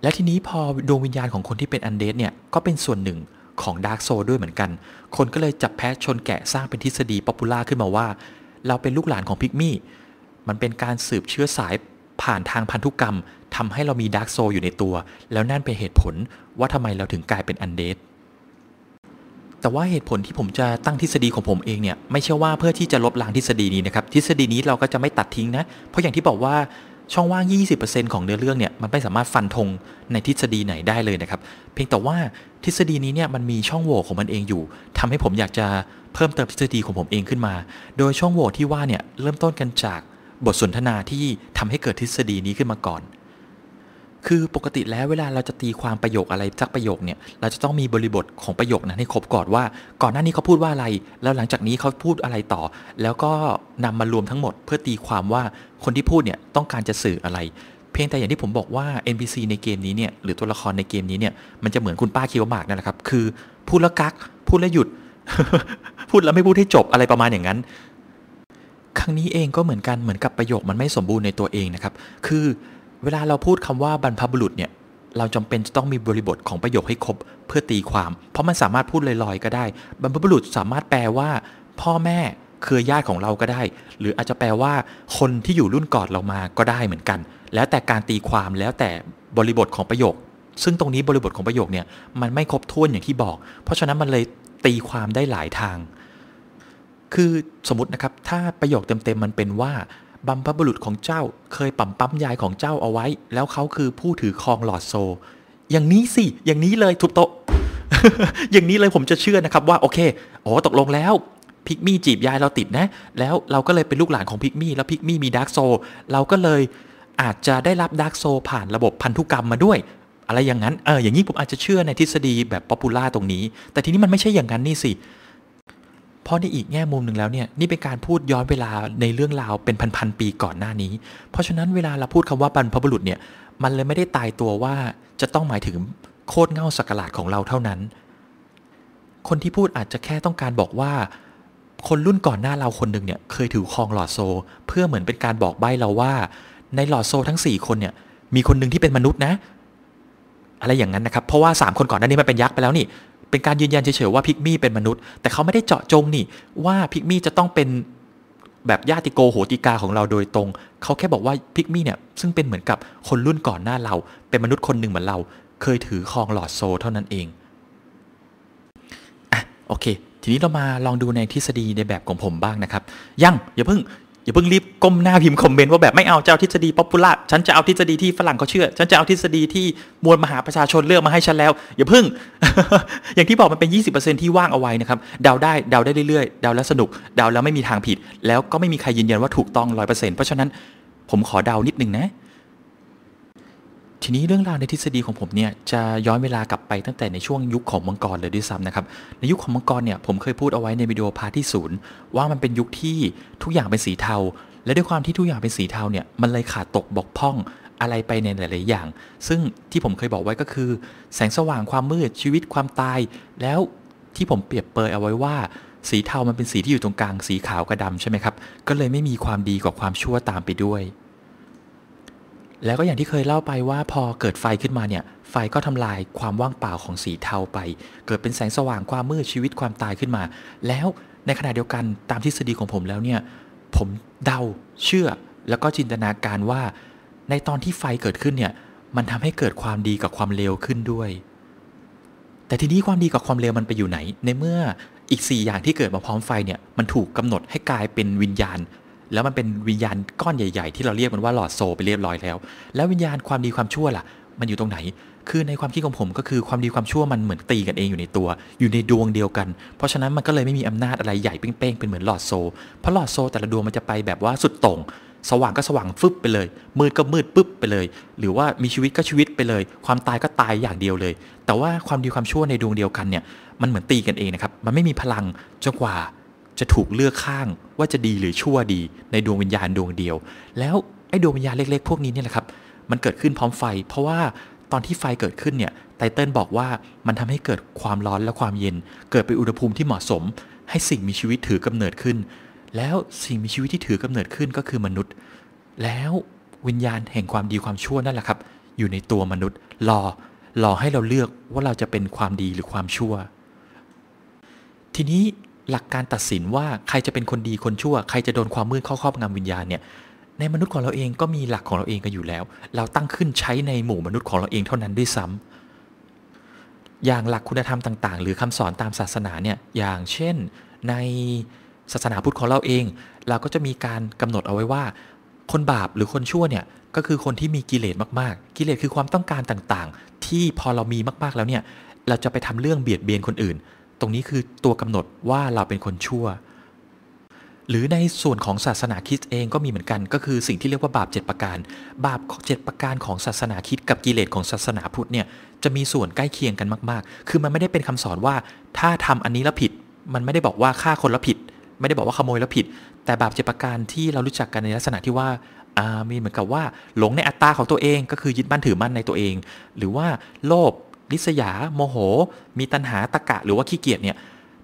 และทีนี้พอดวงวิญญาณของคนที่เป็นอันเดสเนี่ยก็เป็นส่วนหนึ่งของดาร์กโซด้วยเหมือนกันคนก็เลยจับแพะชนแกะสร้างเป็นทฤษฎีป๊อปปูล่าขึ้นมาว่าเราเป็นลูกหลานของพิกมี่ มันเป็นการสืบเชื้อสายผ่านทางพันธุกรรม ทำให้เรามีดาร์กโซอยู่ในตัว แล้วนั่นเป็นเหตุผลว่าทำไมเราถึงกลายเป็นอันเดดแต่ว่าเหตุผลที่ผมจะตั้งทฤษฎีของผมเองเนี่ยไม่ใช่ว่าเพื่อที่จะลบล้างทฤษฎีนี้นะครับ ทฤษฎีนี้เราก็จะไม่ตัดทิ้งนะ เพราะอย่างที่บอกว่าช่องว่าง 20%ของเนื้อเรื่องเนี่ย มันไม่สามารถฟันธงในทฤษฎีไหนได้เลยนะครับ เพียงแต่ว่าทฤษฎีนี้เนี่ย มันมีช่องโหว่ของมันเองอยู่ ทำให้ผมอยากจะเพิ่มเติมทฤษฎีของผมเองขึ้นมา โดยช่องโหว่ที่ว่าเนี่ย เริ่มต้นกันจากบทสนทนาที่ทำให้เกิดทฤษฎีนี้ขึ้นมาก่อนคือปกติแล้วเวลาเราจะตีความประโยคอะไรสักประโยคเนี่ยเราจะต้องมีบริบทของประโยคนั้นให้ครบก่อนว่า ก่อนหน้านี้เขาพูดว่าอะไร แล้วหลังจากนี้เขาพูดอะไรต่อ แล้วก็นำมารวมทั้งหมด เพื่อตีความว่าคนที่พูดเนี่ยต้องการจะสื่ออะไร เพียงแต่อย่างที่ผมบอกว่า NPC ในเกมนี้เนี่ยหรือตัวละครในเกมนี้เนี่ยมันจะเหมือนคุณป้าคิวมากนั่นแหละครับคือพูดแล้วกัก พูดแล้วหยุด พูดแล้วไม่พูดให้จบอะไรประมาณอย่างนั้น ครั้งนี้เองก็เหมือนกันเหมือนกับประโยคมันไม่สมบูรณ์ในตัวเองนะครับคือเวลาเราพูดคำว่าบรรพบุรุษเนี่ย เราจำเป็นจะต้องมีบริบทของประโยคให้ครบเพื่อตีความ เพราะมันสามารถพูดลอยๆก็ได้ บรรพบุรุษสามารถแปลว่า พ่อแม่คือญาติของเราก็ได้ หรืออาจจะแปลว่าคนที่อยู่รุ่นก่อนเรามาก็ได้เหมือนกัน แล้วแต่การตีความแล้วแต่บริบทของประโยค ซึ่งตรงนี้บริบทของประโยคเนี่ยมันไม่ครบถ้วนอย่างที่บอก เพราะฉะนั้นมันเลยตีความได้หลายทาง คือสมมตินะครับถ้าประโยคเต็มๆมันเป็นว่าบัมพบุรุษของเจ้าเคยปั่มปั๊มยายของเจ้าเอาไว้ แล้วเขาคือผู้ถือครองหลอดโซ อย่างนี้สิอย่างนี้เลยทุบโตอย่างนี้เลยผมจะเชื่อนะครับว่าโอเค อ๋อตกลงแล้ว พิกมี่จีบยายเราติดนะแล้วเราก็เลยเป็นลูกหลานของพิกมี่แล้วพิกมี่มีดาร์กโซเราก็เลยอาจจะได้รับดาร์กโซผ่านระบบพันธุกรรมมาด้วยอะไรอย่างนั้นเอออย่างนี้ผมอาจจะเชื่อในทฤษฎีแบบป๊อปปูล่าตรงนี้ แต่ทีนี้มันไม่ใช่อย่างนั้นนี่สิเพราะในอีกแง่มุมหนึ่งแล้วเนี่ยนี่เป็นการพูดย้อนเวลาในเรื่องราวเป็นพันๆปีก่อนหน้านี้ เพราะฉะนั้นเวลาเราพูดคำว่าบรรพบุรุษเนี่ยมันเลยไม่ได้ตายตัวว่าจะต้องหมายถึงโคตรเง่าสักหลาดของเราเท่านั้น คนที่พูดอาจจะแค่ต้องการบอกว่า คนรุ่นก่อนหน้าเราคนหนึ่งเนี่ยเคยถือครองหลอดโซ เพื่อเหมือนเป็นการบอกใบ้เราว่า ในหลอดโซทั้ง 4 คนเนี่ยมีคนหนึ่งที่เป็นมนุษย์นะ อะไรอย่างนั้นนะครับเพราะว่า 3 คนก่อนหน้านี้มันเป็นยักษ์ไปแล้วนี่เป็นการยืนยันเฉยๆว่าพิกมี่เป็นมนุษย์ แต่เขาไม่ได้เจาะจงนี่ว่าพิกมี่จะต้องเป็นแบบญาติโกโหติกาของเราโดยตรงเขาแค่บอกว่าพิกมี่เนี่ยซึ่งเป็นเหมือนกับคนรุ่นก่อนหน้าเราเป็นมนุษย์คนหนึ่งเหมือนเรา เคยถือครองหลอดโซเท่านั้นเองอ่ะโอเค ทีนี้เรามาลองดูในทฤษฎีในแบบของผมบ้างนะครับยังอย่าเพิ่งอย่าเพิ่งรีบก้มหน้าพิมพ์คอมเมนต์ว่าแบบไม่เอาเจ้าทฤษฎีป๊อปปูล่าฉันจะเอาทฤษฎีที่ฝรั่งเขาเชื่อ ฉันจะเอาทฤษฎีที่มวลมหาประชาชนเลือกมาให้ฉันแล้ว อย่าเพิ่งอย่างที่บอกมันเป็น20%ที่ว่างเอาไว้นะครับเดาได้เดาได้เรื่อยๆเดาแล้วสนุก เดาแล้วไม่มีทางผิด แล้วก็ไม่มีใครยืนยันว่าถูกต้อง100%เพราะฉะนั้นผมขอเดานิดนึงนะทีนี้เรื่องราวในทฤษฎีของผมเนี่ยจะย้อนเวลากลับไปตั้งแต่ในช่วงยุคของมังกรเลยด้วยซ้ำนะครับในยุคของมังกรเนี่ยผมเคยพูดเอาไว้ในวิดีโอพาร์ทที่ศูนย์ว่ามันเป็นยุคที่ทุกอย่างเป็นสีเทา และด้วยความที่ทุกอย่างเป็นสีเทาเนี่ยมันเลยขาดตกบกพร่องอะไรไปในหลาย ๆ อย่าง ซึ่งที่ผมเคยบอกไว้ก็คือ แสงสว่างความมืดชีวิตความตาย แล้วที่ผมเปรียบเปรยเอาไว้ว่า สีเทามันเป็นสีที่อยู่ตรงกลางสีขาวกับดำใช่ไหมครับก็เลยไม่มีความดีกับความชั่วตามไปด้วยแล้วก็อย่างที่เคยเล่าไปว่าพอเกิดไฟขึ้นมาเนี่ยไฟก็ทำลายความว่างเปล่าของสีเทาไป เกิดเป็นแสงสว่างความมืดชีวิตความตายขึ้นมา แล้วในขณะเดียวกันตามทฤษฎีของผมแล้วเนี่ยผมเดาเชื่อ แล้วก็จินตนาการว่าในตอนที่ไฟเกิดขึ้นเนี่ยมันทำให้เกิดความดีกับความเลวขึ้นด้วย แต่ทีนี้ความดีกับความเลวมันไปอยู่ไหน ในเมื่ออีก 4 อย่างที่เกิดมาพร้อมไฟเนี่ยมันถูกกำหนดให้กลายเป็นวิญญาณแล้วมันเป็นวิญญาณก้อนใหญ่ๆ ที่เราเรียกมันว่าหลอดโซไปเรียบร้อยแล้ว แล้ววิญญาณความดีความชั่วล่ะมันอยู่ตรงไหน คือในความคิดของผมก็คือความดีความชั่วมันเหมือนตีกันเองอยู่ในตัว อยู่ในดวงเดียวกัน เพราะฉะนั้นมันก็เลยไม่มีอำนาจอะไรใหญ่เป้งๆเป็นเหมือนหลอดโซ เพราะหลอดโซ แต่ละดวงมันจะไปแบบว่าสุดตรงสว่างก็สว่างฟึบไปเลยมืดก็มืดปึ๊บไปเลย หรือว่ามีชีวิตก็ชีวิตไปเลย ความตายก็ตายอย่างเดียวเลย แต่ว่าความดีความชั่วในดวงเดียวกันเนี่ยมันเหมือนตีกันเองนะครับมันไม่มีพลังจนกว่าจะถูกเลือกข้างว่าจะดีหรือชั่วดี ในดวงวิญญาณดวงเดียว แล้วไอ้ดวงวิญญาณเล็กๆพวกนี้เนี่ยแหละครับ มันเกิดขึ้นพร้อมไฟ เพราะว่าตอนที่ไฟเกิดขึ้นเนี่ยไตเติลบอกว่ามันทำให้เกิดความร้อนและความเย็น เกิดเป็นอุณหภูมิที่เหมาะสม ให้สิ่งมีชีวิตถือกำเนิดขึ้น แล้วสิ่งมีชีวิตที่ถือกำเนิดขึ้นก็คือมนุษย์ แล้ววิญญาณแห่งความดีความชั่วนั่นแหละครับ อยู่ในตัวมนุษย์ รอรอให้เราเลือกว่าเราจะเป็นความดีหรือความชั่ว ทีนี้หลักการตัดสินว่าใครจะเป็นคนดีคนชั่ว ใครจะโดนความมืดเข้าครอบงำวิญญาณเนี่ยในมนุษย์ของเราเองก็มีหลักของเราเองกันอยู่แล้ว เราตั้งขึ้นใช้ในหมู่มนุษย์ของเราเองเท่านั้นด้วยซ้ำ อย่างหลักคุณธรรมต่างๆ หรือคำสอนตามศาสนาเนี่ยอย่างเช่น ในศาสนาพุทธของเราเอง เราก็จะมีการกำหนดเอาไว้ว่า คนบาปหรือคนชั่วเนี่ยก็คือคนที่มีกิเลสมากๆ กิเลสคือความต้องการต่างๆ ที่พอเรามีมากๆแล้วเนี่ยเราจะไปทำเรื่องเบียดเบียนคนอื่นตรงนี้คือตัวกำหนดว่าเราเป็นคนชั่ว หรือในส่วนของศาสนาคริสต์เองก็มีเหมือนกันก็คือสิ่งที่เรียกว่าบาป 7 ประการ บาป7ประการของศาสนาคริสต์กับกิเลสของศาสนาพุทธเนี่ยจะมีส่วนใกล้เคียงกันมาก ๆ คือมันไม่ได้เป็นคำสอนว่า ถ้าทำอันนี้แล้วผิด มันไม่ได้บอกว่าฆ่าคนแล้วผิด ไม่ได้บอกว่าขโมยแล้วผิด แต่บาปเจ็ประการที่เรารู้จักกันในลักษณะที่ว่า มีเหมือนกับว่าหลงในอัตตาของตัวเองก็คือยึดมั่นถือมั่นในตัวเอง หรือว่าโลภริษยา โมโหมีตัณหาตะกะหรือว่าขี้เกียจเนี่ย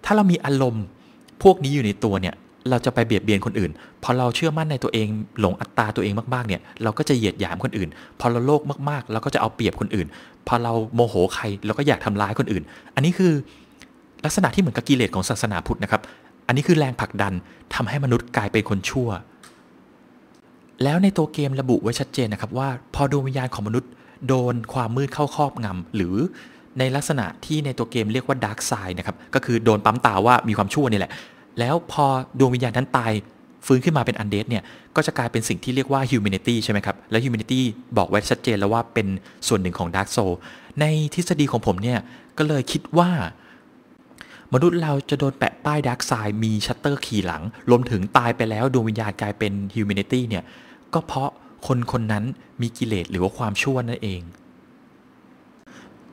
ถ้าเรามีอารมณ์พวกนี้อยู่ในตัวเนี่ยเราจะไปเบียดเบียนคนอื่น พอเราเชื่อมั่นในตัวเอง หลงอัตตา ตัวเองมากๆเนี่ยเราก็จะเหยียดหยามคนอื่น พอเราโลภมากๆ เราก็จะเอาเปรียบคนอื่น พอเราโมโหใครเราก็อยากทำร้ายคนอื่น อันนี้คือลักษณะที่เหมือนกับกิเลสของศาสนาพุทธนะครับ อันนี้คือแรงผลักดันทำให้มนุษย์กลายเป็นคนชั่ว แล้วในตัวเกมระบุไว้ชัดเจนนะครับว่าพอดวงวิญญาณของมนุษย์โดนความมืดเข้าครอบงำ หรือในลักษณะที่ในตัวเกมเรียกว่าดาร์กไซด์นะครับก็คือโดนปั๊มตาว่ามีความชั่วนี่แหละ แล้วพอดวงวิญญาณนั้นตายฟื้นขึ้นมาเป็นอันเดสเนี่ยก็จะกลายเป็นสิ่งที่เรียกว่าฮิวแมนิตี้ใช่ไหมครับและฮิวแมนิตี้บอกไว้ชัดเจน แล้วว่าเป็นส่วนหนึ่งของดาร์กโซในทฤษฎีของผมเนี่ย ก็เลยคิดว่า มนุษย์เราจะโดนแปะป้ายดาร์กไซด์มีชัตเตอร์ขี่หลังรวมถึงตายไปแล้วดวงวิญญาณกลายเป็นฮิวแมนิตี้เนี่ยก็เพราะคนคนนั้นมีกิเลส หรือว่าความชั่วนั่นเอง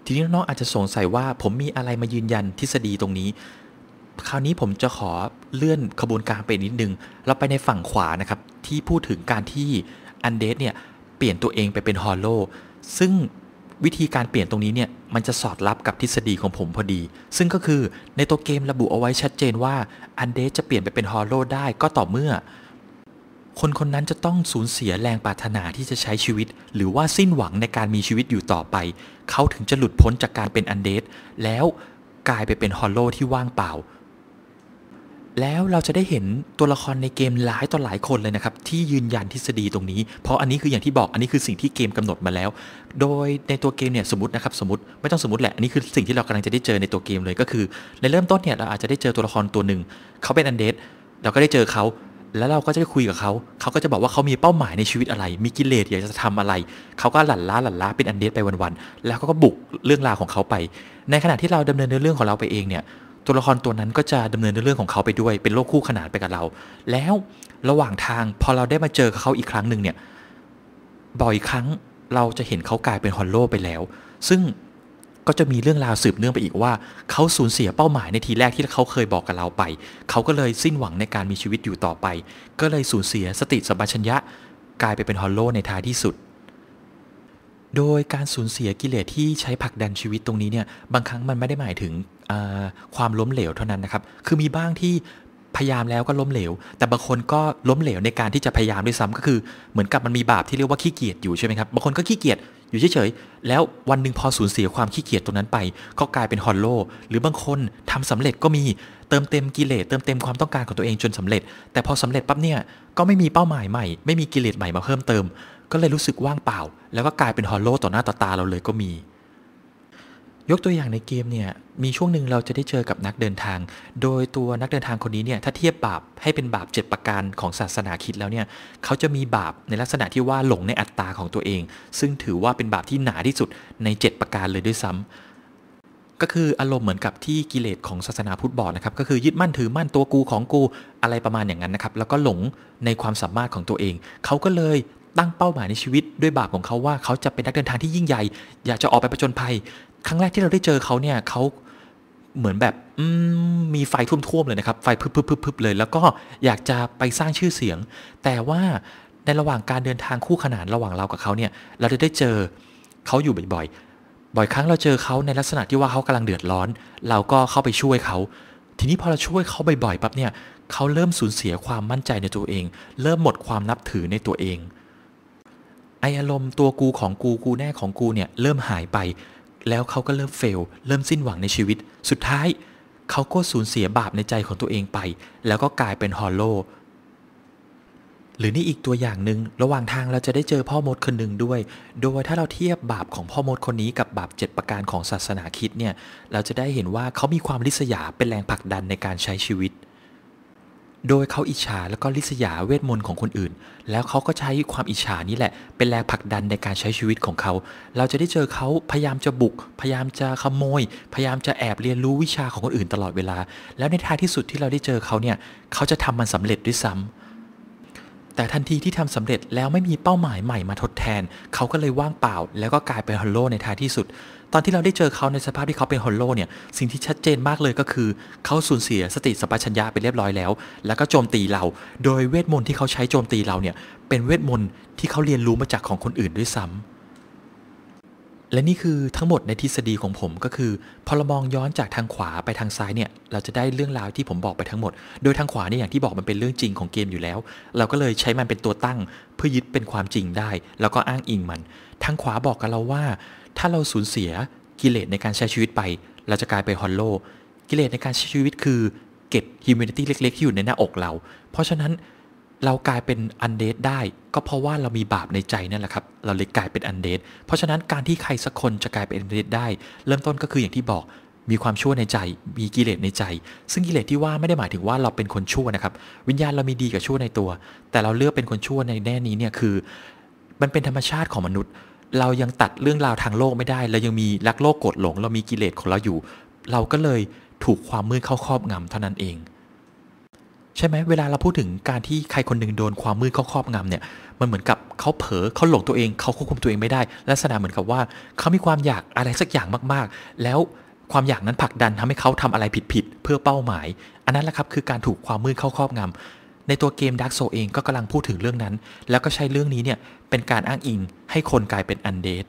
ทีนี้น้องอาจจะสงสัยว่า ผมมีอะไรมายืนยันทฤษฎีตรงนี้ คราวนี้ผมจะขอเลื่อน ขบวนการไป นิดนึง เราไปในฝั่งขวา นะ ครับ ที่พูดถึงการที่ อันเดสเนี่ย เปลี่ยนตัวเองไปเป็น ฮอลโล ซึ่งวิธีการเปลี่ยนตรงนี้เนี่ยมันจะสอดรับกับทฤษฎีของผมพอดี ซึ่งก็คือในตัวเกมระบุเอาไว้ชัดเจนว่าอันเดสจะเปลี่ยนไปเป็นฮอลโลได้ก็ต่อเมื่อคนคนนั้นจะต้องสูญเสียแรงปรารถนาที่จะใช้ชีวิต หรือว่าสิ้นหวังในการมีชีวิตอยู่ต่อไป เขาถึงจะหลุดพ้นจากการเป็นอันเดสแล้วกลายไปเป็นฮอลโล ที่ว่างเปล่า แล้วเราจะได้เห็นตัวละครในเกมหลายต่อหลายคนเลยนะครับ ที่ยืนยันทฤษฎีตรงนี้ เพราะอันนี้คืออย่างที่บอกอันนี้คือสิ่งที่เกมกำหนดมาแล้ว โดยในตัวเกมเนี่ยสมมตินะครับสมมติไม่ต้องสมมติแหละอันนี้คือสิ่งที่เรากำลังจะได้เจอในตัวเกมเลยก็คือ ในเริ่มต้นเนี่ยเราอาจจะได้เจอตัวละครตัวหนึ่งเขาเป็นอันเดสเราก็ได้เจอเขาแล้ว เราก็จะคุยกับเขา เขาก็จะบอกว่าเขามีเป้าหมายในชีวิตอะไร มีกิเลสอยากจะทำอะไร เขาก็หลั่นล้าหลั่นล้าเป็นอันเดตไปวันๆ แล้วก็บุกเรื่องราวของเขาไป ในขณะที่เราดำเนินเรื่องของเราไปเองเนี่ย ตัวละครตัวนั้นก็จะดำเนินเรื่องของเขาไปด้วย เป็นโลกคู่ขนานไปกับเรา แล้วระหว่างทางพอเราได้มาเจอเขาอีกครั้งหนึ่งเนี่ย บ่อยครั้งเราจะเห็นเขากลายเป็นฮอลโลไปแล้ว ซึ่งก็จะมีเรื่องราวสืบเนื่องไปอีกว่า เขาสูญเสียเป้าหมายในทีแรกที่เขาเคยบอกกับเราไป เขาก็เลยสิ้นหวังในการมีชีวิตอยู่ต่อไป ก็เลยสูญเสียสติสัมปชัญญะกลายไปเป็นฮอลโลในท้ายที่สุด โดยการสูญเสียกิเลสที่ใช้ผลักดันชีวิตตรงนี้เนี่ยบางครั้งมันไม่ได้หมายถึงความล้มเหลวเท่านั้นนะครับ คือมีบ้างที่พยายามแล้วก็ล้มเหลวแต่บางคนก็ล้มเหลวในการที่จะพยายามด้วยซ้ำ ก็คือเหมือนกับมันมีบาปที่เรียกว่าขี้เกียจอยู่ใช่ไหมครับบางคนก็ขี้เกียจอยู่เฉยๆ แล้ววันหนึ่งพอสูญเสียความขี้เกียจตรงนั้นไปก็กลายเป็นฮอลโล หรือบางคนทำสำเร็จก็มีเติมเต็มกิเลสเติมเต็มความต้องการของตัวเองจนสำเร็จ แต่พอสำเร็จปั๊บเนี่ยก็ไม่มีเป้าหมายใหม่ไม่มีกิเลสใหม่มาเพิ่มเติมก็เลยรู้สึกว่างเปล่า แล้วก็กลายเป็นฮอลโลต่อหน้าต่อตาเราเลยก็มียกตัวอย่างในเกมเนี่ย มีช่วงหนึ่งเราจะได้เจอกับนักเดินทาง โดยตัวนักเดินทางคนนี้เนี่ย ถ้าเทียบบาปให้เป็นบาป 7 ประการของศาสนาคิดแล้วเนี่ยเขาจะมีบาปในลักษณะที่ว่าหลงในอัตตาของตัวเอง ซึ่งถือว่าเป็นบาปที่หนาที่สุดใน 7 ประการเลยด้วยซ้ำ ก็คืออารมณ์เหมือนกับที่กิเลสของศาสนาพุทธบอกนะครับ ก็คือยึดมั่นถือมั่นตัวกูของกู อะไรประมาณอย่างนั้นนะครับ แล้วก็หลงในความสามารถของตัวเอง เขาก็เลยตั้งเป้าหมายในชีวิต ด้วยบาปของเขาว่าเขาจะเป็นนักเดินทางที่ยิ่งใหญ่ อยากจะออกไปประจนภัยครั้งแรกที่เราได้เจอเขาเนี่ยเขาเหมือนแบบมีไฟท่วมๆเลยนะครับไฟพึบๆเลย แล้วก็อยากจะไปสร้างชื่อเสียง แต่ว่าในระหว่างการเดินทางคู่ขนานระหว่างเรากับเขาเนี่ยเราจะได้เจอเขาอยู่บ่อยๆ บ่อยครั้งเราเจอเขาในลักษณะที่ว่าเขากำลังเดือดร้อน เราก็เข้าไปช่วยเขา ทีนี้พอเราช่วยเขาบ่อยๆปั๊บเนี่ยเขาเริ่มสูญเสียความมั่นใจในตัวเอง เริ่มหมดความนับถือในตัวเอง ไออารมณ์ตัวกูของกูกูแน่ของกูเนี่ยเริ่มหายไปแล้วเขาก็เริ่มเฟล เริ่มสิ้นหวังในชีวิต สุดท้าย เขาก็สูญเสียบาปในใจของตัวเองไป แล้วก็กลายเป็นฮอลโลหรือนี่อีกตัวอย่างหนึง่งระหว่างทางเราจะได้เจอพ่อมดคนหนึ่งด้วย โดยถ้าเราเทียบบาปของ พ่อมดคนนี้กับบาป 7 ประการของศาสนาคิดเนี่ย เราจะได้เห็นว่าเขามีความริษยาเป็นแรงผลักดันในการใช้ชีวิตโดยเขาอิจฉาแล้วก็ลิษยาเวทมนต์ของคนอื่น แล้วเขาก็ใช้ความอิจฉานี้แหละ เป็นแรงผลักดันในการใช้ชีวิตของเขาเราจะได้เจอเขาพยายามจะบุก พยายามจะขโมยพยายามจะแอบเรียนรู้วิชาของคนอื่นตลอดเวลา แล้วในท้ายที่สุดที่เราได้เจอเขาเนี่ยเขาจะทำมันสำเร็จด้วยซ้ำ แต่ทันทีที่ทำสำเร็จแล้วไม่มีเป้าหมายใหม่มาทดแทน เขาก็เลยว่างเปล่า แล้วก็กลายเป็นฮัลโลในท้ายที่สุดตอนที่เราได้เจอเขาในสภาพที่เขาเป็นฮอลโลเนี่ย สิ่งที่ชัดเจนมากเลยก็คือเขาสูญเสียสติสัมปชัญญะไปเรียบร้อยแล้ว แล้วก็โจมตีเรา โดยเวทมนต์ที่เขาใช้โจมตีเราเนี่ย เป็นเวทมนต์ที่เขาเรียนรู้มาจากของคนอื่นด้วยซ้ำ และนี่คือทั้งหมดในทฤษฎีของผมก็คือ พอเรามองย้อนจากทางขวาไปทางซ้ายเนี่ย เราจะได้เรื่องราวที่ผมบอกไปทั้งหมด โดยทางขวาเนี่ยอย่างที่บอกมันเป็นเรื่องจริงของเกมอยู่แล้ว เราก็เลยใช้มันเป็นตัวตั้งเพื่อยึดเป็นความจริงได้ แล้วก็อ้างอิงมัน ทางขวาบอกกับเราว่าถ้าเราสูญเสียกิเลสในการใช้ชีวิตไป เราจะกลายไปฮอลโลกิเลสในการใช้ชีวิตคือเก็บฮิวแมนิตี้เล็กๆที่อยู่ในหน้าอกเรา เพราะฉะนั้นเรากลายเป็นอันเดดได้ ก็เพราะว่าเรามีบาปในใจนั่นแหละครับเราเลยกลายเป็นอันเดดเพราะฉะนั้นการที่ใครสักคนจะกลายเป็นอันเดดได้ เริ่มต้นก็คืออย่างที่บอกมีความชั่วในใจมีกิเลสในใจ ซึ่งกิเลสที่ว่าไม่ได้หมายถึงว่าเราเป็นคนชั่วนะครับ วิญญาณเรามีดีกับชั่วในตัว แต่เราเลือกเป็นคนชั่วในแน่นี้เนี่ยคือ มันเป็นธรรมชาติของมนุษย์เรายังตัดเรื่องราวทางโลกไม่ได้เรายังมีรักโลกกดหลง เรามีกิเลสของเราอยู่ เราก็เลยถูกความมืดเข้าครอบงำเท่านั้นเอง ใช่ไหมเวลาเราพูดถึงการที่ใครคนหนึ่งโดนความมืดเข้าครอบงำเนี่ยมันเหมือนกับเขาเผลอเขาหลงตัวเองเขาควบคุมตัวเองไม่ได้ ลักษณะเหมือนกับว่าเขามีความอยากอะไรสักอย่างมากๆ แล้วความอยากนั้นผลักดันทำให้เขาทำอะไรผิดๆเพื่อเป้าหมาย อันนั้นแหละครับคือการถูกความมืดเข้าครอบงำในตัวเกม Dark Soul เองก็กำลังพูดถึงเรื่องนั้น แล้วก็ใช้เรื่องนี้เนี่ยเป็นการอ้างอิงให้คนกลายเป็นอันเดด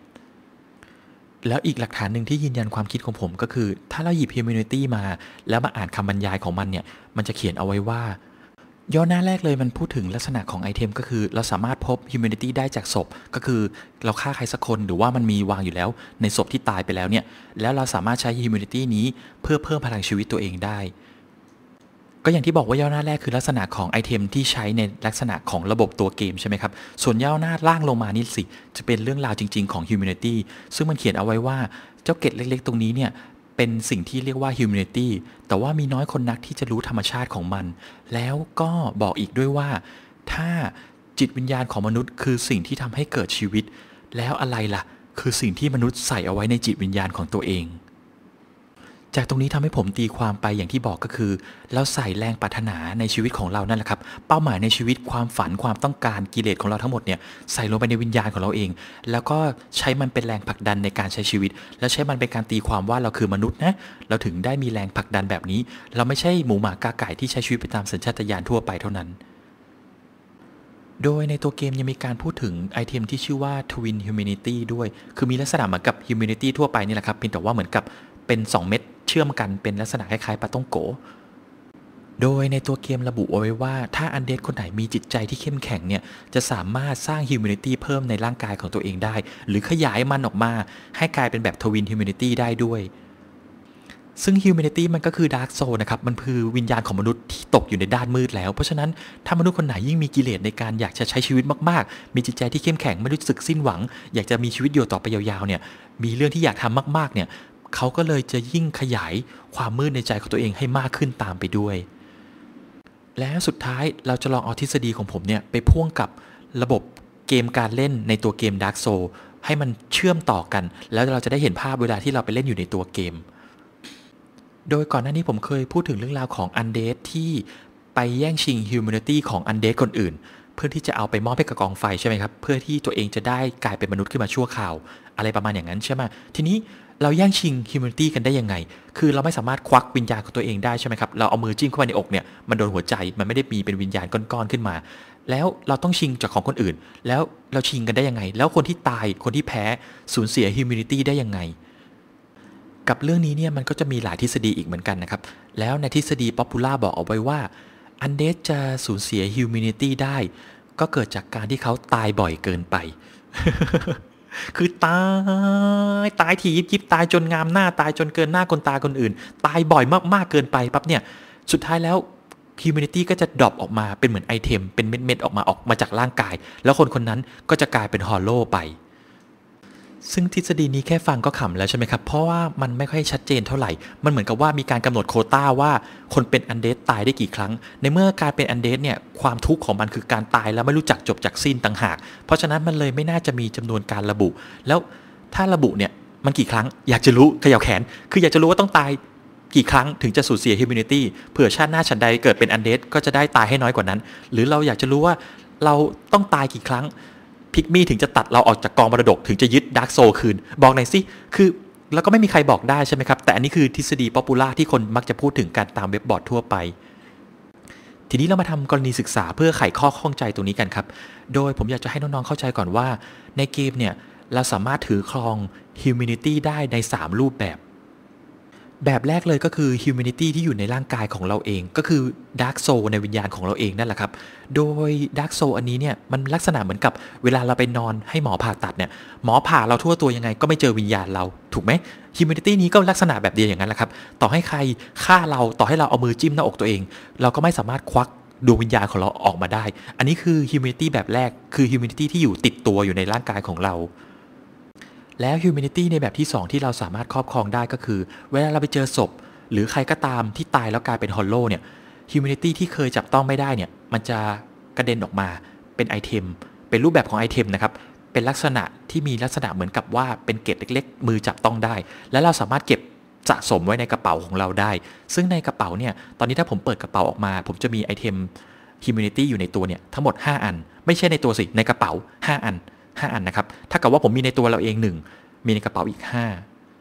แล้วอีกหลักฐานหนึ่งที่ยืนยันความคิดของผมก็คือถ้าเราหยิบ Humanity มาแล้วมาอ่านคำบรรยายของมันเนี่ยมันจะเขียนเอาไว้ว่า ย่อหน้าแรกเลยมันพูดถึงลักษณะของไอเทมก็คือเราสามารถพบ Humanity ได้จากศพ ก็คือเราฆ่าใครสักคนหรือว่ามันมีวางอยู่แล้ว ในศพที่ตายไปแล้วเนี่ยแล้วเราสามารถใช้ Humanity นี้เพื่อเพิ่มพลังชีวิตตัวเองได้ก็อย่างที่บอกว่าย่อหน้าแรกคือลักษณะของไอเทมที่ใช้ในลักษณะของระบบตัวเกมใช่ไหมครับ ส่วนย่อหน้าล่างลงมานี่สิ จะเป็นเรื่องราวจริงๆของ Humanity ซึ่งมันเขียนเอาไว้ว่าเจ้าเกตเล็กๆตรงนี้เนี่ย เป็นสิ่งที่เรียกว่า Humanity แต่ว่ามีน้อยคนนักที่จะรู้ธรรมชาติของมัน แล้วก็บอกอีกด้วยว่า ถ้าจิตวิญญาณของมนุษย์ คือสิ่งที่ทำให้เกิดชีวิต แล้วอะไรล่ะ คือสิ่งที่มนุษย์ใส่เอาไว้ในจิตวิญญาณของตัวเองจากตรงนี้ทำให้ผมตีความไปอย่างที่บอกก็คือ เราใส่แรงปรารถนาในชีวิตของเรานั่นแหละครับเป้าหมายในชีวิตความฝันความต้องการกิเลสของเราทั้งหมดเนี่ยใส่ลงไปในวิญญาณของเราเอง แล้วก็ใช้มันเป็นแรงผลักดันในการใช้ชีวิต แล้วใช้มันเป็นการตีความว่าเราคือมนุษย์นะเราถึงได้มีแรงผลักดันแบบนี้ เราไม่ใช่หมูหมากาไก่ที่ใช้ชีวิตไปตามสัญชาตญาณทั่วไปเท่านั้น โดยในตัวเกมยังมีการพูดถึงไอเทมที่ชื่อว่า Twin Humanity ด้วยคือมีลักษณะเหมือนกับ Humanity ทั่วไปนี่แหละครับเพียงแต่ว่าเหมือนกับเป็น 2 เม็ดเชื่อมกันเป็นลักษณะคล้ายๆปาต้องโก โดยในตัวเกมระบุเอาไว้ว่าถ้าอันเดดคนไหนมีจิตใจที่เข้มแข็งเนี่ยจะสามารถสร้างฮิวแมนิตี้เพิ่มในร่างกายของตัวเองได้ หรือขยายมันออกมา ให้กลายเป็นแบบทวินฮิวแมนิตี้ได้ด้วย ซึ่งฮิวม m นิตี้มันก็คือดาร์กโซนนะครับมันคือวิญญาณของมนุษย์ที่ตกอยู่ในด้านมืดแล้วเพราะฉะนั้นถ้ามนุษย์คนไหนยิ่งมีกิเลสในการอยากจะใช้ชีวิตมากๆมีจิตใจที่เข้มแข็งไม่รู้สึกสิ้นหวัง อยากจะมีชีวิตอยู่ต่อไปยาวๆเนี่ยมีเรื่องที่อยากทำมากๆเนี่ยเขาก็เลยจะยิ่งขยายความมืดในใจของตัวเองให้มากขึ้นตามไปด้วย และสุดท้ายเราจะลองเอาทฤษฎีของผมเนี่ย ไปพ่วงกับระบบเกมการเล่นในตัวเกม Dark Soul ให้มันเชื่อมต่อกัน แล้วเราจะได้เห็นภาพเวลาที่เราไปเล่นอยู่ในตัวเกม โดยก่อนหน้านี้ผมเคยพูดถึงเรื่องราวของอันเดสที่ไปแย่งชิงฮิวแมน t ตี้ของอันเดสคนอื่น เพื่อที่จะเอาไปมอบให้กับกองไฟใช่ไหมครับเพื่อที่ตัวเองจะได้กลายเป็นมนุษย์ขึ้นมาชั่วคราวอะไรประมาณอย่างนั้นใช่ไหมทีนี้เราแย่งชิงฮิวแมนิตี้กันได้ยังไง คือเราไม่สามารถควักวิญญาณของตัวเองได้ใช่ไหมครับ เราเอามือจิ้มเข้าไปในอกเนี่ย มันโดนหัวใจ มันไม่ได้มีเป็นวิญญาณก้อนๆขึ้นมา แล้วเราต้องชิงจากของคนอื่น แล้วเราชิงกันได้ยังไง แล้วคนที่ตาย คนที่แพ้ สูญเสียฮิวแมนิตี้ได้ยังไง กับเรื่องนี้เนี่ยมันก็จะมีหลายทฤษฎีอีกเหมือนกันนะครับ แล้วในทฤษฎีป๊อปปูล่าบอกเอาไว้ว่า อันเดสจะสูญเสียฮิวแมนิตี้ได้ ก็เกิดจากการที่เขาตายบ่อยเกินไปคือ ตาย ตายทียิบยิบตายจนงามหน้า ตายจนเกินหน้า คน ตาคนอื่น ตายบ่อยมากๆเกินไปปั๊บเนี่ยสุดท้ายแล้วคิวเมนิตี้ก็จะดรอปออกมาเป็นเหมือนไอเทมเป็นเม็ด ๆ ออก มาออกมาจากร่างกาย แล้วคนคนนั้นก็จะกลายเป็นฮอลโลไปซึ่งทฤษฎีนี้แค่ฟังก็ขำแล้วใช่ไหมครับ เพราะว่ามันไม่ค่อยชัดเจนเท่าไหร่ มันเหมือนกับว่ามีการกำหนดโคต้าว่าคนเป็นอันเดสตายได้กี่ครั้ง ในเมื่อการเป็นอันเดสเนี่ยความทุกข์ของมันคือการตายแล้วไม่รู้จักจบจากสิ้นต่างหาก เพราะฉะนั้นมันเลยไม่น่าจะมีจำนวนการระบุ แล้วถ้าระบุเนี่ยมันกี่ครั้ง อยากจะรู้ขยับแขน คืออยากจะรู้ว่าต้องตายกี่ครั้งถึงจะสูญเสียฮิวมินิตี้ เผื่อชาติหน้าฉันใดเกิดเป็นอันเดสก็จะได้ตายให้น้อยกว่านั้น หรือเราอยากจะรู้ว่าเราต้องตายกี่ครั้งพิกมี่ถึงจะตัดเราออกจากกองมรดกถึงจะยึดดาร์กโซคืน บอกหน่อยสิ คือแล้วก็ไม่มีใครบอกได้ใช่ไหมครับ แต่อันนี้คือทฤษฎีป๊อปปูล่าที่คนมักจะพูดถึงกันตามเว็บบอร์ดทั่วไป ทีนี้เรามาทำกรณีศึกษาเพื่อไขข้อข้องใจตรงนี้กันครับ โดยผมอยากจะให้น้องๆเข้าใจก่อนว่า ในเกมเนี่ย เราสามารถถือครอง Humanity ได้ใน 3 รูปแบบแบบแรกเลยก็คือ h u m a n i t y ที่อยู่ในร่างกายของเราเอง ก็คือ dark soul ในวิญญาณของเราเองนั่นแหละครับ โดย dark soul อันนี้เนี่ยมันลักษณะเหมือนกับ เวลาเราไปนอนให้หมอผ่าตัดเนี่ย หมอผ่าเราทั่วตัวยังไง ก็ไม่เจอวิญญาณเรา ถูกไหม h u m a n i t y นี้ก็ลักษณะแบบเดียวอย่างนั้นแหละครับต่อให้ใครฆ่าเราต่อให้เราเอามือจิ้มหน้าอกตัวเอง เราก็ไม่สามารถควักดวงวิญญาณของเราออกมาได้ อันนี้คือ h u m a n i t y แบบแรกคือ h u m a n i t y ที่อยู่ติดตัวอยู่ในร่างกายของเราแล้ว humanity ในแบบที่ 2 ที่เราสามารถครอบครองได้ก็คือ เวลาเราไปเจอศพหรือใครก็ตามที่ตายแล้วกลายเป็นฮอลโลเนี่ย humanity ที่เคยจับต้องไม่ได้เนี่ยมันจะกระเด็นออกมาเป็นไอเทมเป็นรูปแบบของไอเทมนะครับเป็นลักษณะที่มีลักษณะเหมือนกับว่าเป็นเกล็ดเล็กๆ มือจับต้องได้ และเราสามารถเก็บสะสมไว้ในกระเป๋าของเราได้ ซึ่งในกระเป๋าเนี่ยตอนนี้ถ้าผมเปิดกระเป๋าออกมา ผมจะมีไอเทม humanity อยู่ในตัวเนี่ยทั้งหมด 5 อัน ไม่ใช่ในตัวสิในกระเป๋า 5 อัน5อันนะครับ ถ้ากับว่าผมมีในตัวเราเอง 1 มีในกระเป๋าอีก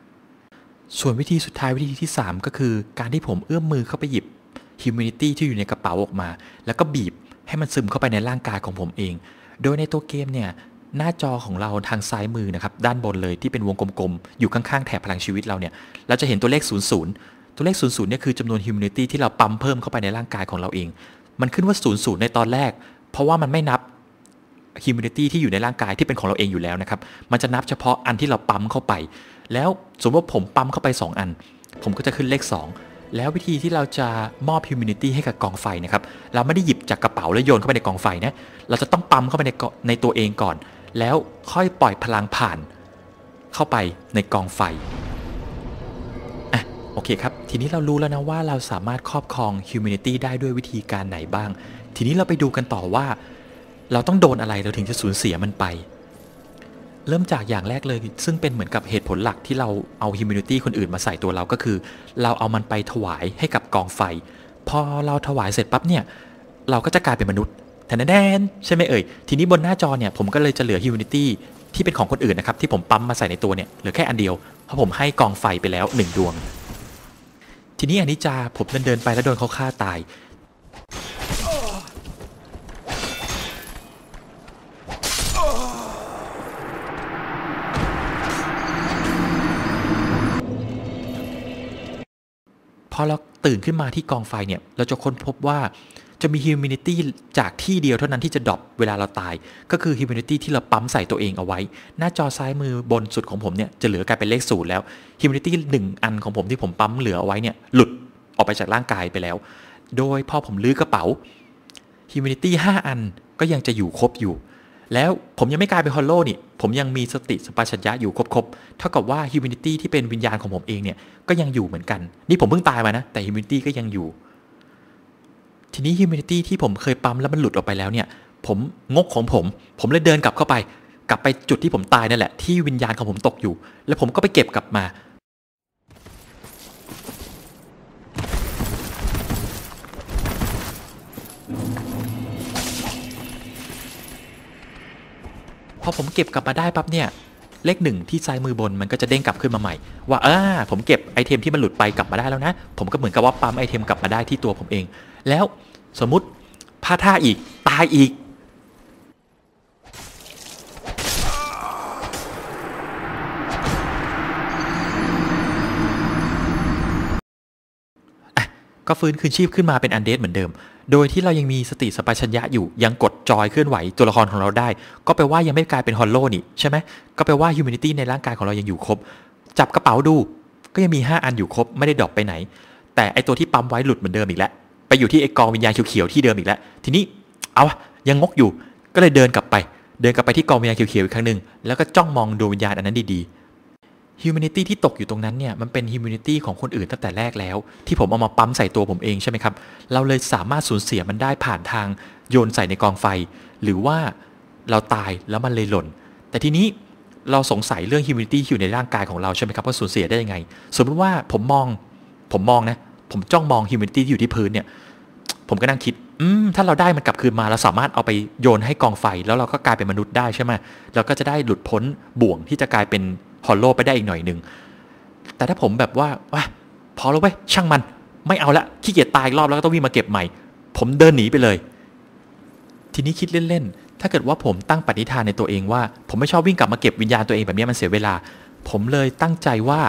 5 ส่วนวิธีสุดท้ายวิธีที่ 3 ก็คือ การที่ผมเอื้อมมือเข้าไปหยิบ humidity ที่อยู่ในกระเป๋าออกมา แล้วก็บีบให้มันซึมเข้าไปในร่างกายของผมเอง โดยในตัวเกมเนี่ย หน้าจอของเราทางซ้ายมือนะครับ ด้านบนเลยที่เป็นวงกลมๆ อยู่ข้างๆ แถบพลังชีวิตเราเนี่ยเราจะเห็นตัวเลข00ตัวเลข00เนี่ยคือจำนวน humidity ที่เราปั๊มเพิ่มเข้าไปในร่างกายของเราเอง มันขึ้นว่า00ในตอนแรก เพราะว่ามันไม่นับฮิวมินิตี้ที่อยู่ในร่างกายที่เป็นของเราเองอยู่แล้วนะครับ มันจะนับเฉพาะอันที่เราปั๊มเข้าไป แล้วสมมติว่า ผมปั๊มเข้าไป 2 อัน ผมก็จะขึ้นเลข 2 แล้ววิธีที่เราจะมอบฮิวมินิตี้ให้กับกองไฟนะครับ เราไม่ได้หยิบจาก กระเป๋าแล้วโยนเข้าไปในกองไฟนะ เราจะต้องปั๊มเข้าไปในในตัวเองก่อน แล้วค่อยปล่อยพลังผ่านเข้าไปในกองไฟโอเคครับ ทีนี้เรารู้แล้วนะว่าเราสามารถครอบครองฮิวแมนิตี้ได้ด้วยวิธีการไหนบ้าง ทีนี้เราไปดูกันต่อว่าเราต้องโดนอะไรเราถึงจะสูญเสียมันไป เริ่มจากอย่างแรกเลยซึ่งเป็นเหมือนกับเหตุผลหลักที่เราเอาฮิมมินิตี้คนอื่นมาใส่ตัวเราก็คือ เราเอามันไปถวายให้กับกองไฟ พอเราถวายเสร็จปั๊บเนี่ยเราก็จะกลายเป็นมนุษย์แทนแดนใช่ไหมเอ่ยทีนี้บนหน้าจอเนี่ยผมก็เลยจะเหลือ ฮิมมินิตี้ที่เป็นของคนอื่นนะครับ ที่ผมปั๊มมาใส่ในตัวเนี่ยเหลือแค่อันเดียว เพราะผมให้กองไฟไปแล้วหนึ่งดวง ทีนี้อนิจจาผมเดินเดินไปแล้วโดนเขาฆ่าตายพอเราตื่นขึ้นมาที่กองไฟเนี่ย เราจะค้นพบว่าจะมี humidity จากที่เดียวเท่านั้นที่จะดรอปเวลาเราตาย ก็คือ humidity ที่เราปั๊มใส่ตัวเองเอาไว้ หน้าจอซ้ายมือบนสุดของผมเนี่ยจะเหลือกลายเป็นเลขศูนย์แล้ว humidity งอันของผมที่ผมปั๊มเหลือเอาไว้เนี่ยหลุดออกไปจากร่างกายไปแล้ว โดยพอผมลื้อกระเป๋า humidity 5 อันก็ยังจะอยู่ครบอยู่แล้วผมยังไม่กลายเป็นฮอลโลนี่ ผมยังมีสติสปชัญญะอยู่ครบๆ เท่ากับว่าฮิวมินิตี้ที่เป็นวิญญาณของผมเองเนี่ย ก็ยังอยู่เหมือนกัน นี่ผมเพิ่งตายมานะ แต่ฮิวมินิตี้ก็ยังอยู่ ทีนี้ฮิวมินิตี้ที่ผมเคยปั๊มแล้วมันหลุดออกไปแล้วเนี่ย ผมงกของผม ผมเลยเดินกลับเข้าไป กลับไปจุดที่ผมตายนั่นแหละ ที่วิญญาณของผมตกอยู่ แล้วผมก็ไปเก็บกลับมาพอผมเก็บกลับมาได้ปั๊บเนี่ย เลขหนึ่งที่ซ้ายมือบนมันก็จะเด้งกลับขึ้นมาใหม่ ว่าอ่าผมเก็บไอเทมที่มันหลุดไปกลับมาได้แล้วนะ ผมก็เหมือนกับว่าปั๊มไอเทมกลับมาได้ที่ตัวผมเอง แล้วสมมุติพลาดท่าอีก ตายอีกก็ฟื้นคืนชีพขึ้นมาเป็นอันเดดเหมือนเดิมโดยที่เรายังมีสติสปชัญญะอยู่ยังกดจอยเคลื่อนไหว ตัวละครของเราได้ ก็แปลว่ายังไม่กลายเป็นฮอลโลนี่ใช่ไหมก็แปลว่าฮิวแมนิตี้ในร่างกายของเรายังอยู่ครบ จับกระเป๋าดู ก็ยังมี5อันอยู่ครบไม่ได้ดรอปไปไหนแต่ไอตัวที่ปั๊มไว้หลุดเหมือนเดิมอีกแล้วไปอยู่ที่ไอกองวิญญาณเขียวๆที่เดิมอีกแล้วทีนี้เอายังงกอยู่ก็เลยเดินกลับไป เดินกลับไปที่กองวิญญาณเขียวๆอีกครั้งหนึ่งแล้วก็จ้องมองดวงวิญญาณอันนั้นดีฮิวแมนิตี้ที่ตกอยู่ตรงนั้นเนี่ยมันเป็นฮิวแมนิตี้ของคนอื่นตั้งแต่แรกแล้ว ที่ผมเอามาปั๊มใส่ตัวผมเองใช่ไหมครับ เราเลยสามารถสูญเสียมันได้ผ่านทางโยนใส่ในกองไฟ หรือว่าเราตายแล้วมันเลยหล่น แต่ทีนี้เราสงสัยเรื่องฮิวแมนิตี้อยู่ในร่างกายของเรา ใช่ไหมครับว่าสูญเสียได้ยังไง สมมติว่าผมมองผมมองนะผมจ้องมองฮิวแมนิตี้ที่อยู่ที่พื้นเนี่ย ผมก็นั่งคิดอืมถ้าเราได้มันกลับคืนมาเราสามารถเอาไปโยนให้กองไฟ แล้วเราก็กลายเป็นมนุษย์ได้ใช่ไหมเราก็จะได้หลุดพ้นบ่วงที่จะกลายเป็นผ่อนโลไปได้อีกหน่อยหนึ่ง แต่ถ้าผมแบบว่าว่าพอแล้วเว้ยช่างมัน ไม่เอาละขี้เกียจตายรอบแล้วก็ต้องวิ่งมาเก็บใหม่ ผมเดินหนีไปเลย ทีนี้คิดเล่น ๆ ถ้าเกิดว่าผมตั้งปณิธานในตัวเองว่า ผมไม่ชอบวิ่งกลับมาเก็บวิญญาณตัวเองแบบนี้มันเสียเวลา ผมเลยตั้งใจว่า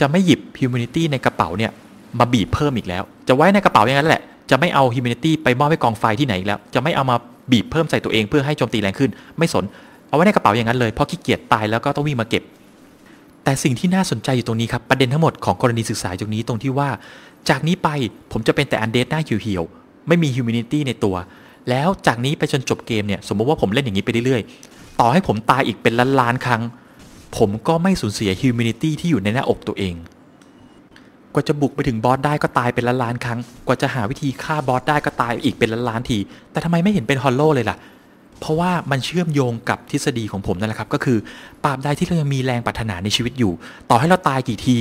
จะไม่หยิบฮิวแมนิตี้ในกระเป๋าเนี่ย มาบีบเพิ่มอีกแล้ว จะไว้ในกระเป๋าอย่างนั้นแหละ จะไม่เอาฮิวแมนิตี้ไปมอบให้กองไฟที่ไหนอีกแล้ว จะไม่เอามาบีบเพิ่มใส่ตัวเองเพื่อให้โจมตีแรงขึ้น ไม่สน เอาไว้ในกระเป๋าอย่างนั้นเลยเพราะขี้เกียจตายแล้วก็ต้องวิ่งมาเก็บแต่สิ่งที่น่าสนใจอยู่ตรงนี้ครับประเด็นทั้งหมดของกรณีศึกษาตรงนี้ตรงที่ว่า จากนี้ไปผมจะเป็นแต่อันเดตหน้าเหี่ยวๆ ไม่มีฮิวมินิตี้ในตัว แล้วจากนี้ไปจนจบเกมเนี่ย สมมติว่าผมเล่นอย่างนี้ไปเรื่อยๆ ต่อให้ผมตายอีกเป็นล้านๆครั้ง ผมก็ไม่สูญเสียฮิวมินิตี้ที่อยู่ในหน้าอกตัวเอง กว่าจะบุกไปถึงบอสได้ก็ตายเป็นล้านๆครั้งกว่าจะหาวิธีฆ่าบอสได้ก็ตายอีกเป็นล้านๆที แต่ทำไมไม่เห็นเป็นฮอลโลเลยล่ะเพราะว่ามันเชื่อมโยงกับทฤษฎีของผมนั่นแหละครับก็คือปราบใดที่เรายังมีแรงปรารถนาในชีวิตอยู่ ต่อให้เราตายกี่ที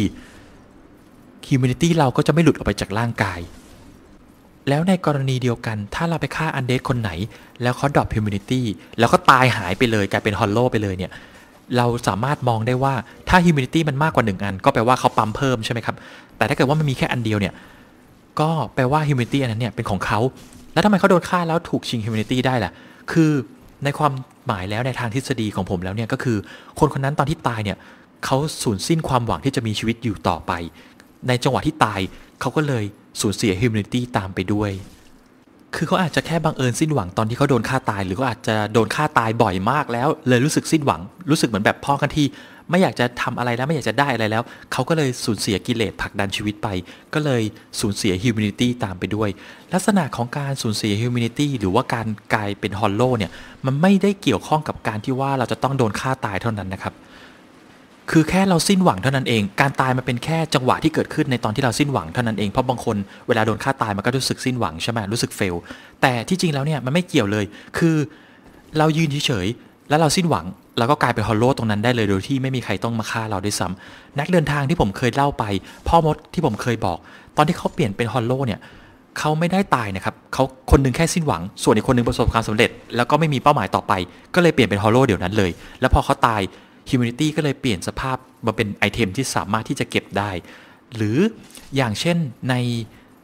ฮิวแมนิตี้เราก็จะไม่หลุดออกไปจากร่างกาย แล้วในกรณีเดียวกันถ้าเราไปฆ่าอันเดสคนไหน แล้วเขาดรอปฮิวแมนิตี้แล้วก็ตายหายไปเลยกลายเป็นฮอลโลไปเลยเนี่ยเราสามารถมองได้ว่าถ้าฮิวแมนิตี้มันมากกว่า 1 อัน ก็แปลว่าเขาปั๊มเพิ่มใช่ไหมครับแต่ถ้าเกิดว่ามันมีแค่อันเดียวเนี่ยก็แปลว่าฮิวแมนิตี้อันนั้นเนี่ยเป็นของเขาแล้วทำไมเขาโดนฆ่าแล้วถูกชิงฮิวแมนิตี้ได้ล่ะคือในความหมายแล้วในทางทฤษฎีของผมแล้วเนี่ยก็คือ คนคนนั้นตอนที่ตายเนี่ยเขาสูญสิ้นความหวังที่จะมีชีวิตอยู่ต่อไปในจังหวะที่ตายเขาก็เลยสูญเสียฮิวแมนิตี้ตามไปด้วยคือเขาอาจจะแค่บังเอิญสิ้นหวังตอนที่เขาโดนฆ่าตาย หรือเขาอาจจะโดนฆ่าตายบ่อยมากแล้วเลยรู้สึกสิ้นหวัง รู้สึกเหมือนแบบพ่อกันที่ไม่อยากจะทำอะไรแล้วไม่อยากจะได้อะไรแล้วเขาก็เลยสูญเสียกิเลสผลักดันชีวิตไป ก็เลยสูญเสียฮิวมินิตี้ตามไปด้วย ลักษณะของการสูญเสียฮิวมินิตี้หรือว่าการกลายเป็นฮอลโลเนี่ยมันไม่ได้เกี่ยวข้องกับการที่ว่าเราจะต้องโดนฆ่าตายเท่านั้นนะครับ คือแค่เราสิ้นหวังเท่านั้นเอง การตายมันเป็นแค่จังหวะที่เกิดขึ้นในตอนที่เราสิ้นหวังเท่านั้นเองเพราะบางคนเวลาโดนฆ่าตายมันก็รู้สึกสิ้นหวังใช่ไหมรู้สึกเฟลแต่ที่จริงแล้วเนี่ยมันไม่เกี่ยวเลย คือเรายืนเฉยแล้วเราสิ้นหวังแล้วก็กลายเป็นฮอลโลตรงนั้นได้เลยโดยที่ไม่มีใครต้องมาฆ่าเราด้วยซ้ำ นักเดินทางที่ผมเคยเล่าไป พ่อมดที่ผมเคยบอก ตอนที่เขาเปลี่ยนเป็นฮอลโลเนี่ยเขาไม่ได้ตายนะครับเขาคนนึงแค่สิ้นหวัง ส่วนอีกคนนึงประสบความสำเร็จ แล้วก็ไม่มีเป้าหมายต่อไป ก็เลยเปลี่ยนเป็นฮอลโลเดี๋ยวนั้นเลย แล้วพอเขาตาย ฮิวแมนิตี้ก็เลยเปลี่ยนสภาพมาเป็นไอเทมที่สามารถที่จะเก็บได้ หรืออย่างเช่นใน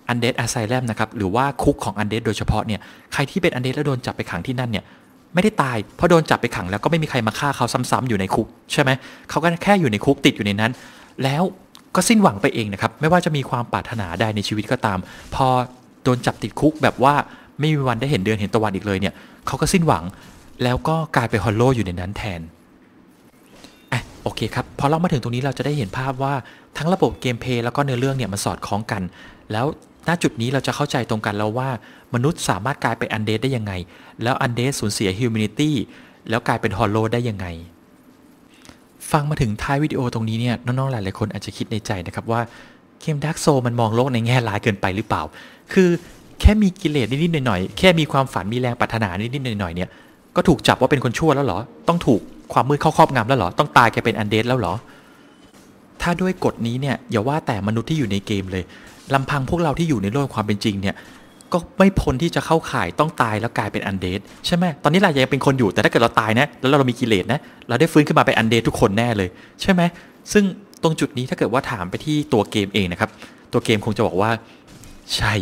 อันเดดอาไซแลมนะครับ หรือว่าคุกของอันเดดโดยเฉพาะเนี่ย ใครที่เป็นอันเดดแล้วโดนจับไปขังที่นั่นเนี่ยไม่ได้ตายเพราะโดนจับไปขังแล้วก็ไม่มีใครมาฆ่าเขาซ้ำๆอยู่ในคุกใช่ไหมเขาก็แค่อยู่ในคุกติดอยู่ในนั้น แล้วก็สิ้นหวังไปเองนะครับไม่ว่าจะมีความปรารถนาใดในชีวิตก็ตาม พอโดนจับติดคุก แบบว่าไม่มีวันได้เห็นเดือนเห็นตะวันอีกเลยเนี่ยเขาก็สิ้นหวังแล้วก็กลายไปฮอลโลอยู่ในนั้นแทนอ่ะโอเคครับพอเรามาถึงตรงนี้เราจะได้เห็นภาพว่าทั้งระบบเกมเพลย์แล้วก็เนื้อเรื่องเนี่ยมันสอดคล้องกันแล้วณจุดนี้เราจะเข้าใจตรงกันแล้วว่ามนุษย์สามารถกลายเป็นอันเดสได้ยังไง แล้วอันเดสสูญเสียฮิวแมนิตี้แล้วกลายเป็นฮอลโลได้ยังไง ฟังมาถึงท้ายวิดีโอตรงนี้เนี่ยน้องๆ หลาย ๆคนอาจจะคิดในใจนะครับว่าเกมดักโซมันมองโลกในแง่ร้ายเกินไปหรือเปล่า คือแค่มีกิเลสนิดๆหน่อยๆ แค่มีความฝันมีแรงปรารถนานิดๆหน่อยๆเนี่ยก็ถูกจับว่าเป็นคนชั่วแล้วเหรอ ต้องถูกความมืดเข้าครอบงำแล้วเหรอต้องตายแกเป็นอันเดสแล้วเหรอ ถ้าด้วยกฎนี้เนี่ยอย่าว่าแต่มนุษย์ที่อยู่ในเกมเลยลำพังพวกเราที่อยู่ในโลกความเป็นจริงเนี่ยก็ไม่พ้นที่จะเข้าข่ายต้องตายแล้วกลายเป็นอันเดดใช่ไหมตอนนี้เรายังเป็นคนอยู่แต่ถ้าเกิดเราตายนะแล้วเรามีกิเลสนะเราได้ฟื้นขึ้นมาเป็นอันเดดทุกคนแน่เลย ใช่ไหมซึ่งตรงจุดนี้ถ้าเกิดว่าถามไปที่ตัวเกมเองนะครับ ตัวเกมคงจะบอกว่าใช่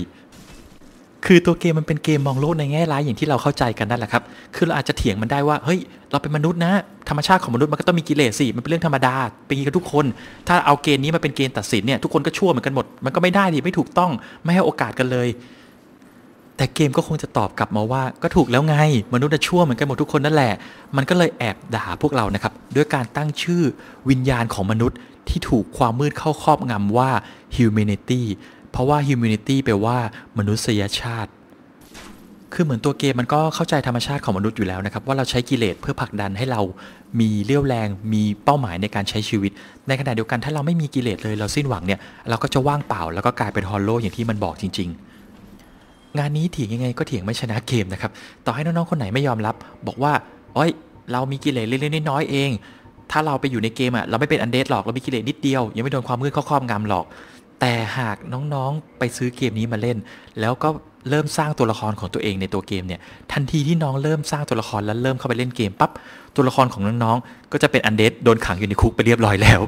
คือตัวเกมมันเป็นเกมมองโลกในแง่ร้ายอย่างที่เราเข้าใจกันนั่นแหละครับ คือเราอาจจะเถียงมันได้ว่า เฮ้ย เราเป็นมนุษย์นะ ธรรมชาติของมนุษย์มันก็ต้องมีกิเลสสิ มันเป็นเรื่องธรรมดาเป็นอย่างกับทุกคน ถ้าเอาเกณฑ์นี้มาเป็นเกณฑ์ตัดสินเนี่ย ทุกคนก็ชั่วเหมือนกันหมด มันก็ไม่ได้ดิไม่ถูกต้อง ไม่ให้โอกาสกันเลย แต่เกมก็คงจะตอบกลับมาว่า ก็ถูกแล้วไง มนุษย์ะชั่วเหมือนกันหมดทุกคนนั่นแหละ มันก็เลยแอบด่าพวกเรานะครับ ด้วยการตั้งชื่อวิญญาณของมนุษย์ที่ถูกความมืดเข้าครอบงำว่า humanity เพราะว่า humanity แปลว่ามนุษยชาติ คือเหมือนตัวเกมมันก็เข้าใจธรรมชาติของมนุษย์อยู่แล้วนะครับ ว่าเราใช้กิเลสเพื่อผลักดันให้เรามีเรี่ยวแรง มีเป้าหมายในการใช้ชีวิต ในขณะเดียวกันถ้าเราไม่มีกิเลสเลยเราสิ้นหวังเนี่ย เราก็จะว่างเปล่าแล้วก็กลายเป็นฮอลโลอย่างที่มันบอกจริง ๆ งานนี้เถียงยังไงก็เถียงไม่ชนะเกมนะครับ ต่อให้น้องๆคนไหนไม่ยอมรับ บอกว่าอ้ยเรามีกิเลสเล็กๆน้อยๆเอง ถ้าเราไปอยู่ในเกมอ่ะเราไม่เป็นอันเดสหรอกเรามีกิเลสนิดเดียว ยังไม่โดนความมืดครอบงำหรอกแต่หากน้องๆ ไปซื้อเกมนี้มาเล่น แล้วก็เริ่มสร้างตัวละครของตัวเองในตัวเกมเนี่ย ทันทีที่น้องเริ่มสร้างตัวละครแล้วเริ่มเข้าไปเล่นเกมปับ๊บ ตัวละครของน้องๆ ก็จะเป็นอันเดดโดนขังอยู่ในคุกไปเรียบร้อยแล้ว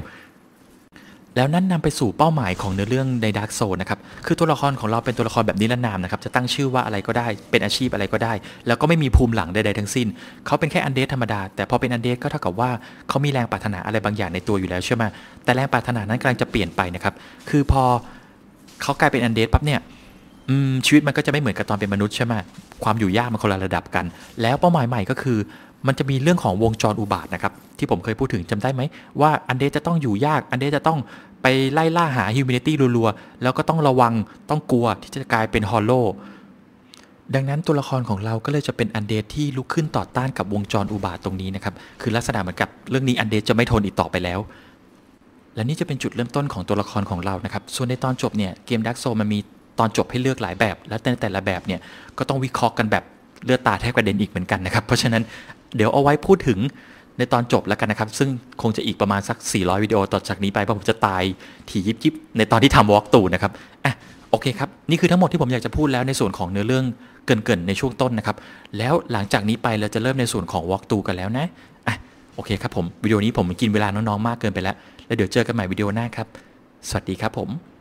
แล้วนั่นนำไปสู่เป้าหมายของเนื้อเรื่องในดาร์กโซนนะครับ คือตัวละครของเราเป็นตัวละครแบบนิรนามนะครับ จะตั้งชื่อว่าอะไรก็ได้ เป็นอาชีพอะไรก็ได้ แล้วก็ไม่มีภูมิหลังใดๆทั้งสิ้นเขาเป็นแค่อันเดสธรรมดา แต่พอเป็นอันเดสก็เท่ากับว่าเขามีแรงปรารถนา อะไรบางอย่างในตัวอยู่แล้วใช่ไหมแต่แรงปรารถนานั้นกำลังจะเปลี่ยนไปนะครับ คือพอเขากลายเป็นอันเดสปั๊บเนี่ยชีวิตมันก็จะไม่เหมือนกับตอนเป็นมนุษย์ใช่ไหมความอยู่ยากมันคนละระดับกัน แล้วเป้าหมายใหม่ก็คือมันจะมีเรื่องของวงจรอุบาทนะครับที่ผมเคยพูดถึงจำได้ไหมว่าอันเดจะต้องอยู่ยากอันเดจะต้องไปไล่ล่าหาฮิวมินิตี้รัวๆแล้วก็ต้องระวังต้องกลัวที่จะกลายเป็นฮอลโลดังนั้นตัวละครของเราก็เลยจะเป็นอันเดทที่ลุกขึ้นต่อต้านกับวงจรอุบาทตรงนี้นะครับคือลักษณะเหมือนกับเรื่องนี้อันเดทจะไม่ทนอีกต่อไปแล้ว และนี่จะเป็นจุดเริ่มต้นของตัวละครของเรานะครับส่วนในตอนจบเนี่ยเกมดักโซมันมีตอนจบให้เลือกหลายแบบและในแต่ละแบบเนี่ยก็ต้องวิเคราะห์กันแบบเลือดตาแทบกระเด็นอีกเหมือนกันนะครับเพราะฉะนั้นเดี๋ยวเอาไว้พูดถึงในตอนจบแล้วกันนะครับ ซึ่งคงจะอีกประมาณสัก 400 วิดีโอต่อจากนี้ไปเพราะผมจะตายถี่ยิบยิบในตอนที่ทำวอล์กตูนะครับอ่ะโอเคครับ นี่คือทั้งหมด ที่ผมอยากจะพูดแล้วในส่วนของเนื้อเรื่องเกินๆในช่วงต้นนะครับแล้วหลังจากนี้ไปเราจะเริ่มในส่วนของวอล์กตูกันแล้วนะอ่ะโอเค ครับผมวิดีโอนี้ผมกินเวลาน้องๆมากเกินไปแล้ว แล้วเดี๋ยวเจอกันใหม่วิดีโอหน้าครับ สวัสดีครับผม